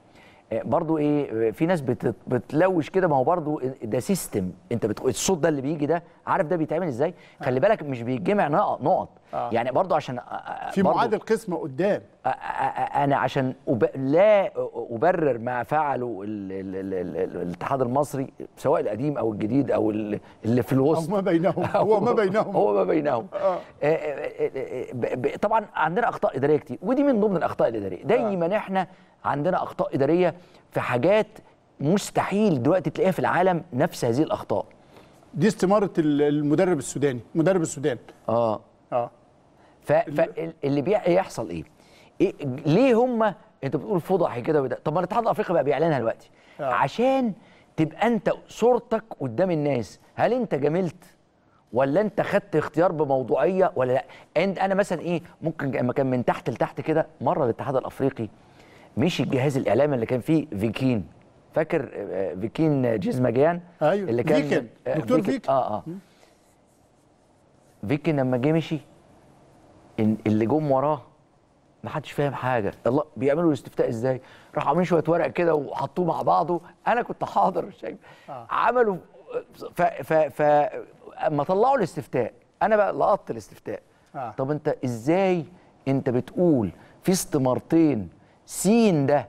آه، برضو ايه آه، في ناس بتلوش كده ما هو برضو ده سيستم انت بتقول الصوت ده اللي بيجي ده عارف ده بيتعمل ازاي آه. خلي بالك مش بيتجمع نقط آه. يعني برضو عشان آه، آه، آه، في معادل قسمه قدام انا عشان أب... لا ابرر ما فعله ال... ال... ال... الاتحاد المصري سواء القديم او الجديد او اللي في الوسط ما بينهم هو ما بينهم هو ما بينهم طبعا عندنا اخطاء اداريه كتير ودي من ضمن الاخطاء الاداريه دايما احنا عندنا اخطاء اداريه في حاجات مستحيل دلوقتي تلاقيها في العالم نفس هذه الاخطاء دي استماره المدرب السوداني مدرب السودان اه اه فاللي بيحصل إيه, ايه؟ ايه ليه هم انت بتقول فضحي كده وده طب ما الاتحاد الافريقي بقى بيعلنها دلوقتي آه. عشان تبقى انت صورتك قدام الناس هل انت جملت ولا انت خدت اختيار بموضوعيه ولا لا انت انا مثلا ايه ممكن لما كان من تحت لتحت كده مره الاتحاد الافريقي مشي الجهاز الاعلامي اللي كان فيه فيكين فاكر آه، آه، فيكين جيزمجيان ايوه اللي كان فيكن. آه، دكتور فيكن. فيكن اه اه فيكن لما جه مشي اللي جم وراه ما حدش فاهم حاجه الله بيعملوا الاستفتاء ازاي راحوا عاملين شويه ورق كده وحطوه مع بعضه انا كنت حاضر شايف آه. عملوا ف ف ف اما طلعوا الاستفتاء انا بقى لقطت الاستفتاء آه. طب انت ازاي انت بتقول في استمارتين سين ده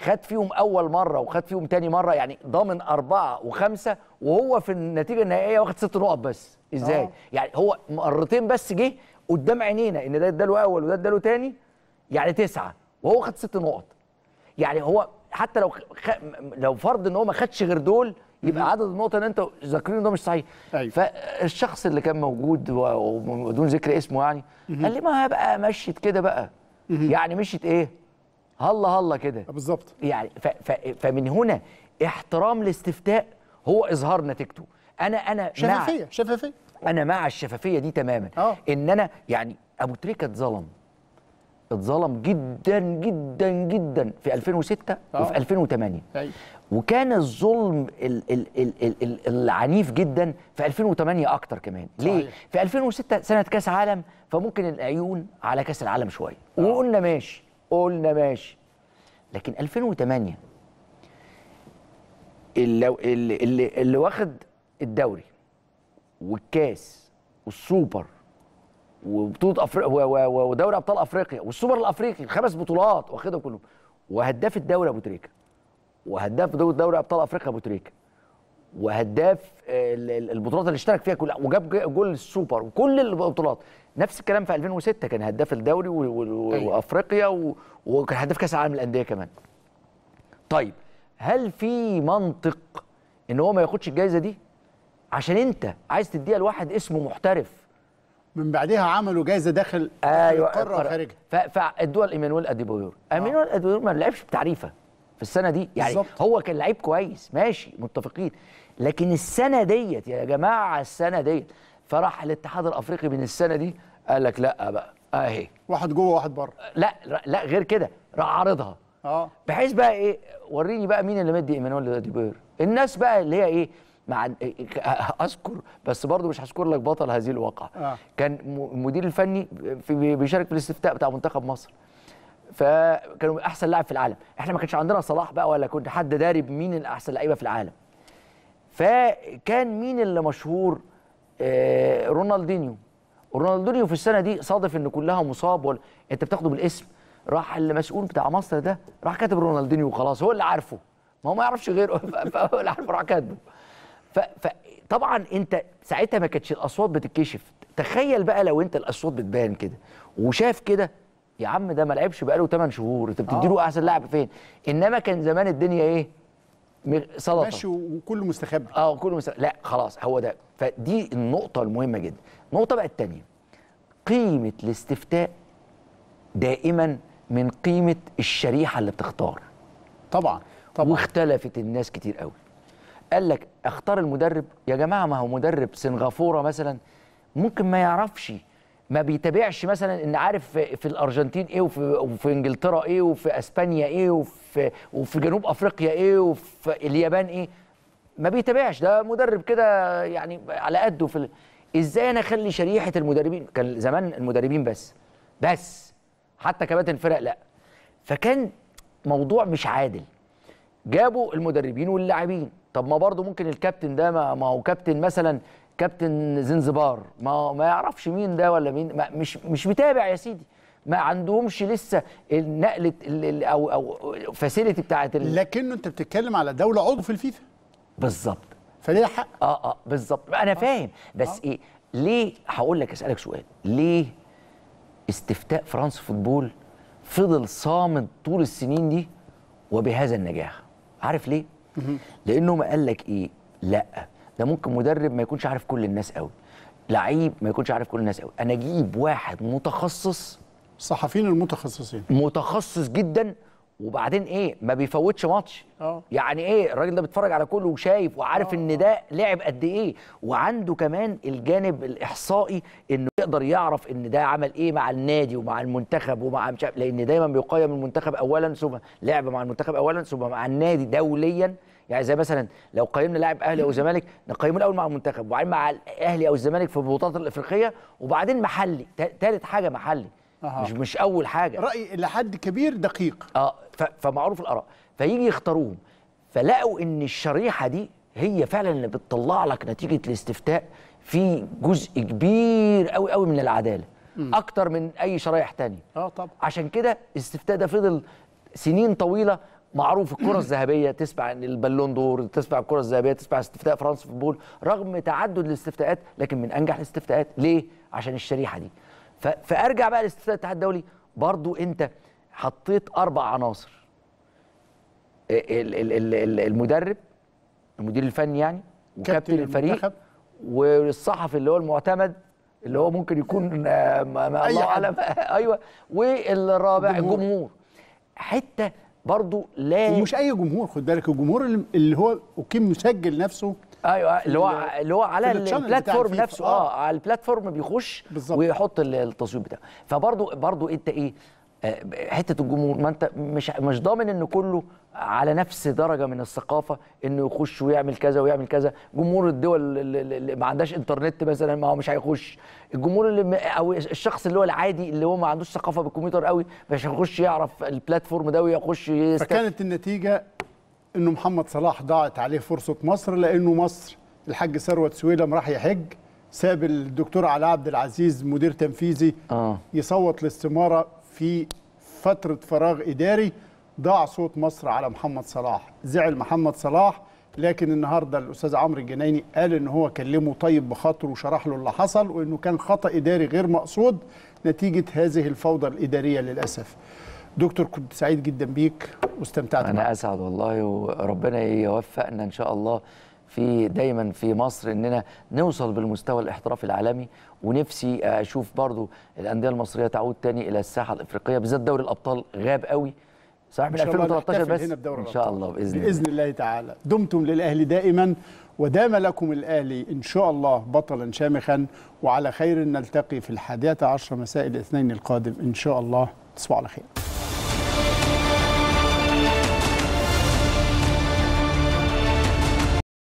خد فيهم اول مره وخد فيهم تاني مره يعني ضامن اربعه وخمسه وهو في النتيجه النهائيه واخد ست نقط بس ازاي؟ أوه. يعني هو مرتين بس جه قدام عينينا ان ده اداله اول وده اداله تاني يعني تسعه وهو خد ست نقط يعني هو حتى لو خ... لو فرض ان هو ما خدش غير دول يبقى عدد النقط اللي انت ذاكرينه ده مش صحيح أيوة. فالشخص اللي كان موجود ودون ذكر اسمه يعني قال لي ما بقى مشيت كده بقى يعني مشيت ايه هلا هلا كده آه، بالظبط يعني ف ف فمن هنا احترام الاستفتاء هو اظهار نتيجته انا انا شفافيه مع شفافيه انا مع الشفافيه دي تماما أوه. ان انا يعني ابو تريكه اتظلم اتظلم جدا جدا جدا في 2006 أوه. وفي 2008 أي. وكان الظلم الـ الـ الـ الـ الـ العنيف جدا في 2008 اكتر كمان صحيح. ليه في 2006 سنه كاس عالم فممكن العيون على كاس العالم شويه آه. وقلنا ماشي قلنا ماشي لكن 2008 اللي, اللي, اللي, واخد الدوري والكاس والسوبر وبطوله افريقيا ودوري ابطال افريقيا والسوبر الافريقي الخمس بطولات واخدهم كلهم وهداف الدوري ابو تريكه وهداف دوري ابطال افريقيا ابو تريكه وهداف آه، البطولات اللي اشترك فيها كلها وجاب جول السوبر وكل البطولات نفس الكلام في 2006 كان هداف الدوري أيوة. وافريقيا وكان هداف كاس العالم للانديه كمان طيب هل في منطق ان هو ما ياخدش الجائزه دي عشان انت عايز تديها لواحد اسمه محترف من بعدها عملوا جائزه داخل ايوه القاره وخارجها فادوها لايمانويل اديبويور آه. ايمانويل اديبويور ما لعبش بتعريفه في السنه دي يعني بالزبط. هو كان لعيب كويس ماشي متفقين لكن السنه ديت يا جماعه السنه ديت فراح الاتحاد الافريقي من السنه دي قال لك لا بقى اهي إيه. واحد جوه واحد بره لا لا غير كده راح عارضها اه بحيث بقى ايه وريني بقى مين اللي مدي ايمانويل ديبير الناس بقى اللي هي ايه مع إيه، إيه، اذكر بس برضه مش هذكر لك بطل هذه الواقعه آه. كان المدير الفني في بيشارك في الاستفتاء بتاع منتخب مصر فكانوا احسن لاعب في العالم احنا ما كانش عندنا صلاح بقى ولا كنت حد داري بمين الاحسن لعيبه في العالم فكان مين اللي مشهور آه، رونالدينيو رونالدينيو في السنه دي صادف ان كلها مصاب ولا انت بتاخده بالاسم راح المسؤول بتاع مصر ده راح كاتب رونالدينيو وخلاص هو اللي عارفه ما هو ما يعرفش غيره فهو اللي عارفه راح كاتبه فطبعا انت ساعتها ما كانتش الاصوات بتتكشف تخيل بقى لو انت الاصوات بتبان كده وشاف كده يا عم ده ما لعبش بقاله 8 شهور انت بتديله آه. احسن لاعب فين انما كان زمان الدنيا ايه سلطه ماشي وكله مستخبي اه كله مستخبي لا خلاص هو ده فدي النقطه المهمه جدا النقطه بقى الثانيه قيمه الاستفتاء دائما من قيمه الشريحه اللي بتختار طبعا طبعا واختلفت الناس كتير قوي قال لك اختار المدرب يا جماعه ما هو مدرب سنغافوره مثلا ممكن ما يعرفش ما بيتابعش مثلا ان عارف في الارجنتين ايه وفي, وفي انجلترا ايه وفي اسبانيا ايه وفي, وفي جنوب افريقيا ايه وفي اليابان ايه ما بيتابعش ده مدرب كده يعني على قده في ال... ازاي انا اخلي شريحه المدربين كان زمان المدربين بس بس حتى كباتن الفرق لا فكان موضوع مش عادل جابوا المدربين واللاعبين طب ما برضه ممكن الكابتن ده ما هو كابتن مثلا كابتن زنزبار ما ما يعرفش مين ده ولا مين ما مش مش متابع يا سيدي ما عندهمش لسه النقله او او فاسيلتي بتاعت لكنه انت بتتكلم على دوله عضو في الفيفا بالظبط فليه حق اه اه بالظبط انا آه. فاهم بس آه. ايه ليه هقول لك اسالك سؤال ليه استفتاء فرنسا فوتبول فضل صامد طول السنين دي وبهذا النجاح عارف ليه لانه ما قال لك ايه لا ده ممكن مدرب ما يكونش عارف كل الناس قوي لعيب ما يكونش عارف كل الناس قوي انا اجيب واحد متخصص صحفيين المتخصصين متخصص جدا وبعدين ايه ما بيفوتش ماتش آه. يعني ايه الراجل ده بيتفرج على كله وشايف وعارف أوه. ان ده لعب قد ايه وعنده كمان الجانب الاحصائي انه يقدر يعرف ان ده عمل ايه مع النادي ومع المنتخب ومع مش لان دايما بيقيم المنتخب اولا ثم لعب مع المنتخب اولا ثم مع النادي دوليا يعني زي مثلا لو قيمنا لاعب اهلي او زمالك نقيمه الاول مع المنتخب وبعدين مع الاهلي او الزمالك في البطولات الافريقيه وبعدين محلي ثالث حاجه محلي أه. مش مش اول حاجه راي لحد كبير دقيق اه فمعروف الاراء فيجي يختاروهم فلقوا ان الشريحه دي هي فعلا اللي بتطلع لك نتيجه الاستفتاء في جزء كبير قوي قوي من العداله م. اكتر من اي شرايح تانية اه طبعا عشان كده الاستفتاء ده فضل سنين طويله معروف الكره الذهبيه تسمع ان البالون دور تسمع الكره الذهبيه تسمع استفتاء فرنسا في البول رغم تعدد الاستفتاءات لكن من انجح الاستفتاءات ليه عشان الشريحه دي فارجع بقى لاستفتاء الاتحاد الدولي برضو انت حطيت اربع عناصر آه، المدرب المدير الفني يعني وكابتن الفريق والصحفي اللي هو المعتمد اللي هو ممكن يكون آه، ما الله اعلم ايوه والرابع الجمهور حته برضو لا ومش اي جمهور خد بالك الجمهور اللي هو اوكي مسجل نفسه ايوه اللي هو اللي هو على البلاتفورم نفسه آه. اه على البلاتفورم بيخش بالزبط. ويحط التصويت بتاعه فبرضو برضو انت ايه آه، حته الجمهور ما انت مش مش ضامن ان كله على نفس درجه من الثقافه انه يخش ويعمل كذا ويعمل كذا جمهور الدول اللي ما عندهاش انترنت مثلا ما هو مش هيخش الجمهور اللي او الشخص اللي هو العادي اللي هو ما عندوش ثقافه بالكمبيوتر قوي مش هيخش يعرف البلاتفورم ده ويخش فكانت النتيجه انه محمد صلاح ضاعت عليه فرصه مصر لانه مصر الحاج ثروت سويلم راح يحج ساب الدكتور علاء عبد العزيز مدير تنفيذي آه. يصوت الاستمارة في فتره فراغ اداري ضاع صوت مصر على محمد صلاح زعل محمد صلاح لكن النهارده الاستاذ عمرو الجنايني قال ان هو كلمه طيب بخاطره وشرح له اللي حصل وانه كان خطا اداري غير مقصود نتيجه هذه الفوضى الاداريه للاسف دكتور كنت سعيد جدا بيك واستمتعت انا معك. اسعد والله وربنا يوفقنا ان شاء الله في دايما في مصر اننا نوصل بالمستوى الاحترافي العالمي ونفسي اشوف برضو الانديه المصريه تعود تاني الى الساحه الافريقيه بالذات دوري الابطال غاب قوي صحيح من 2013 بس هنا ان شاء الله باذن الله باذن الله تعالى دمتم للاهلي دائما ودام لكم الاهلي ان شاء الله بطلا شامخا وعلى خير نلتقي في الحادية عشر مساء الاثنين القادم ان شاء الله تصبحوا على خير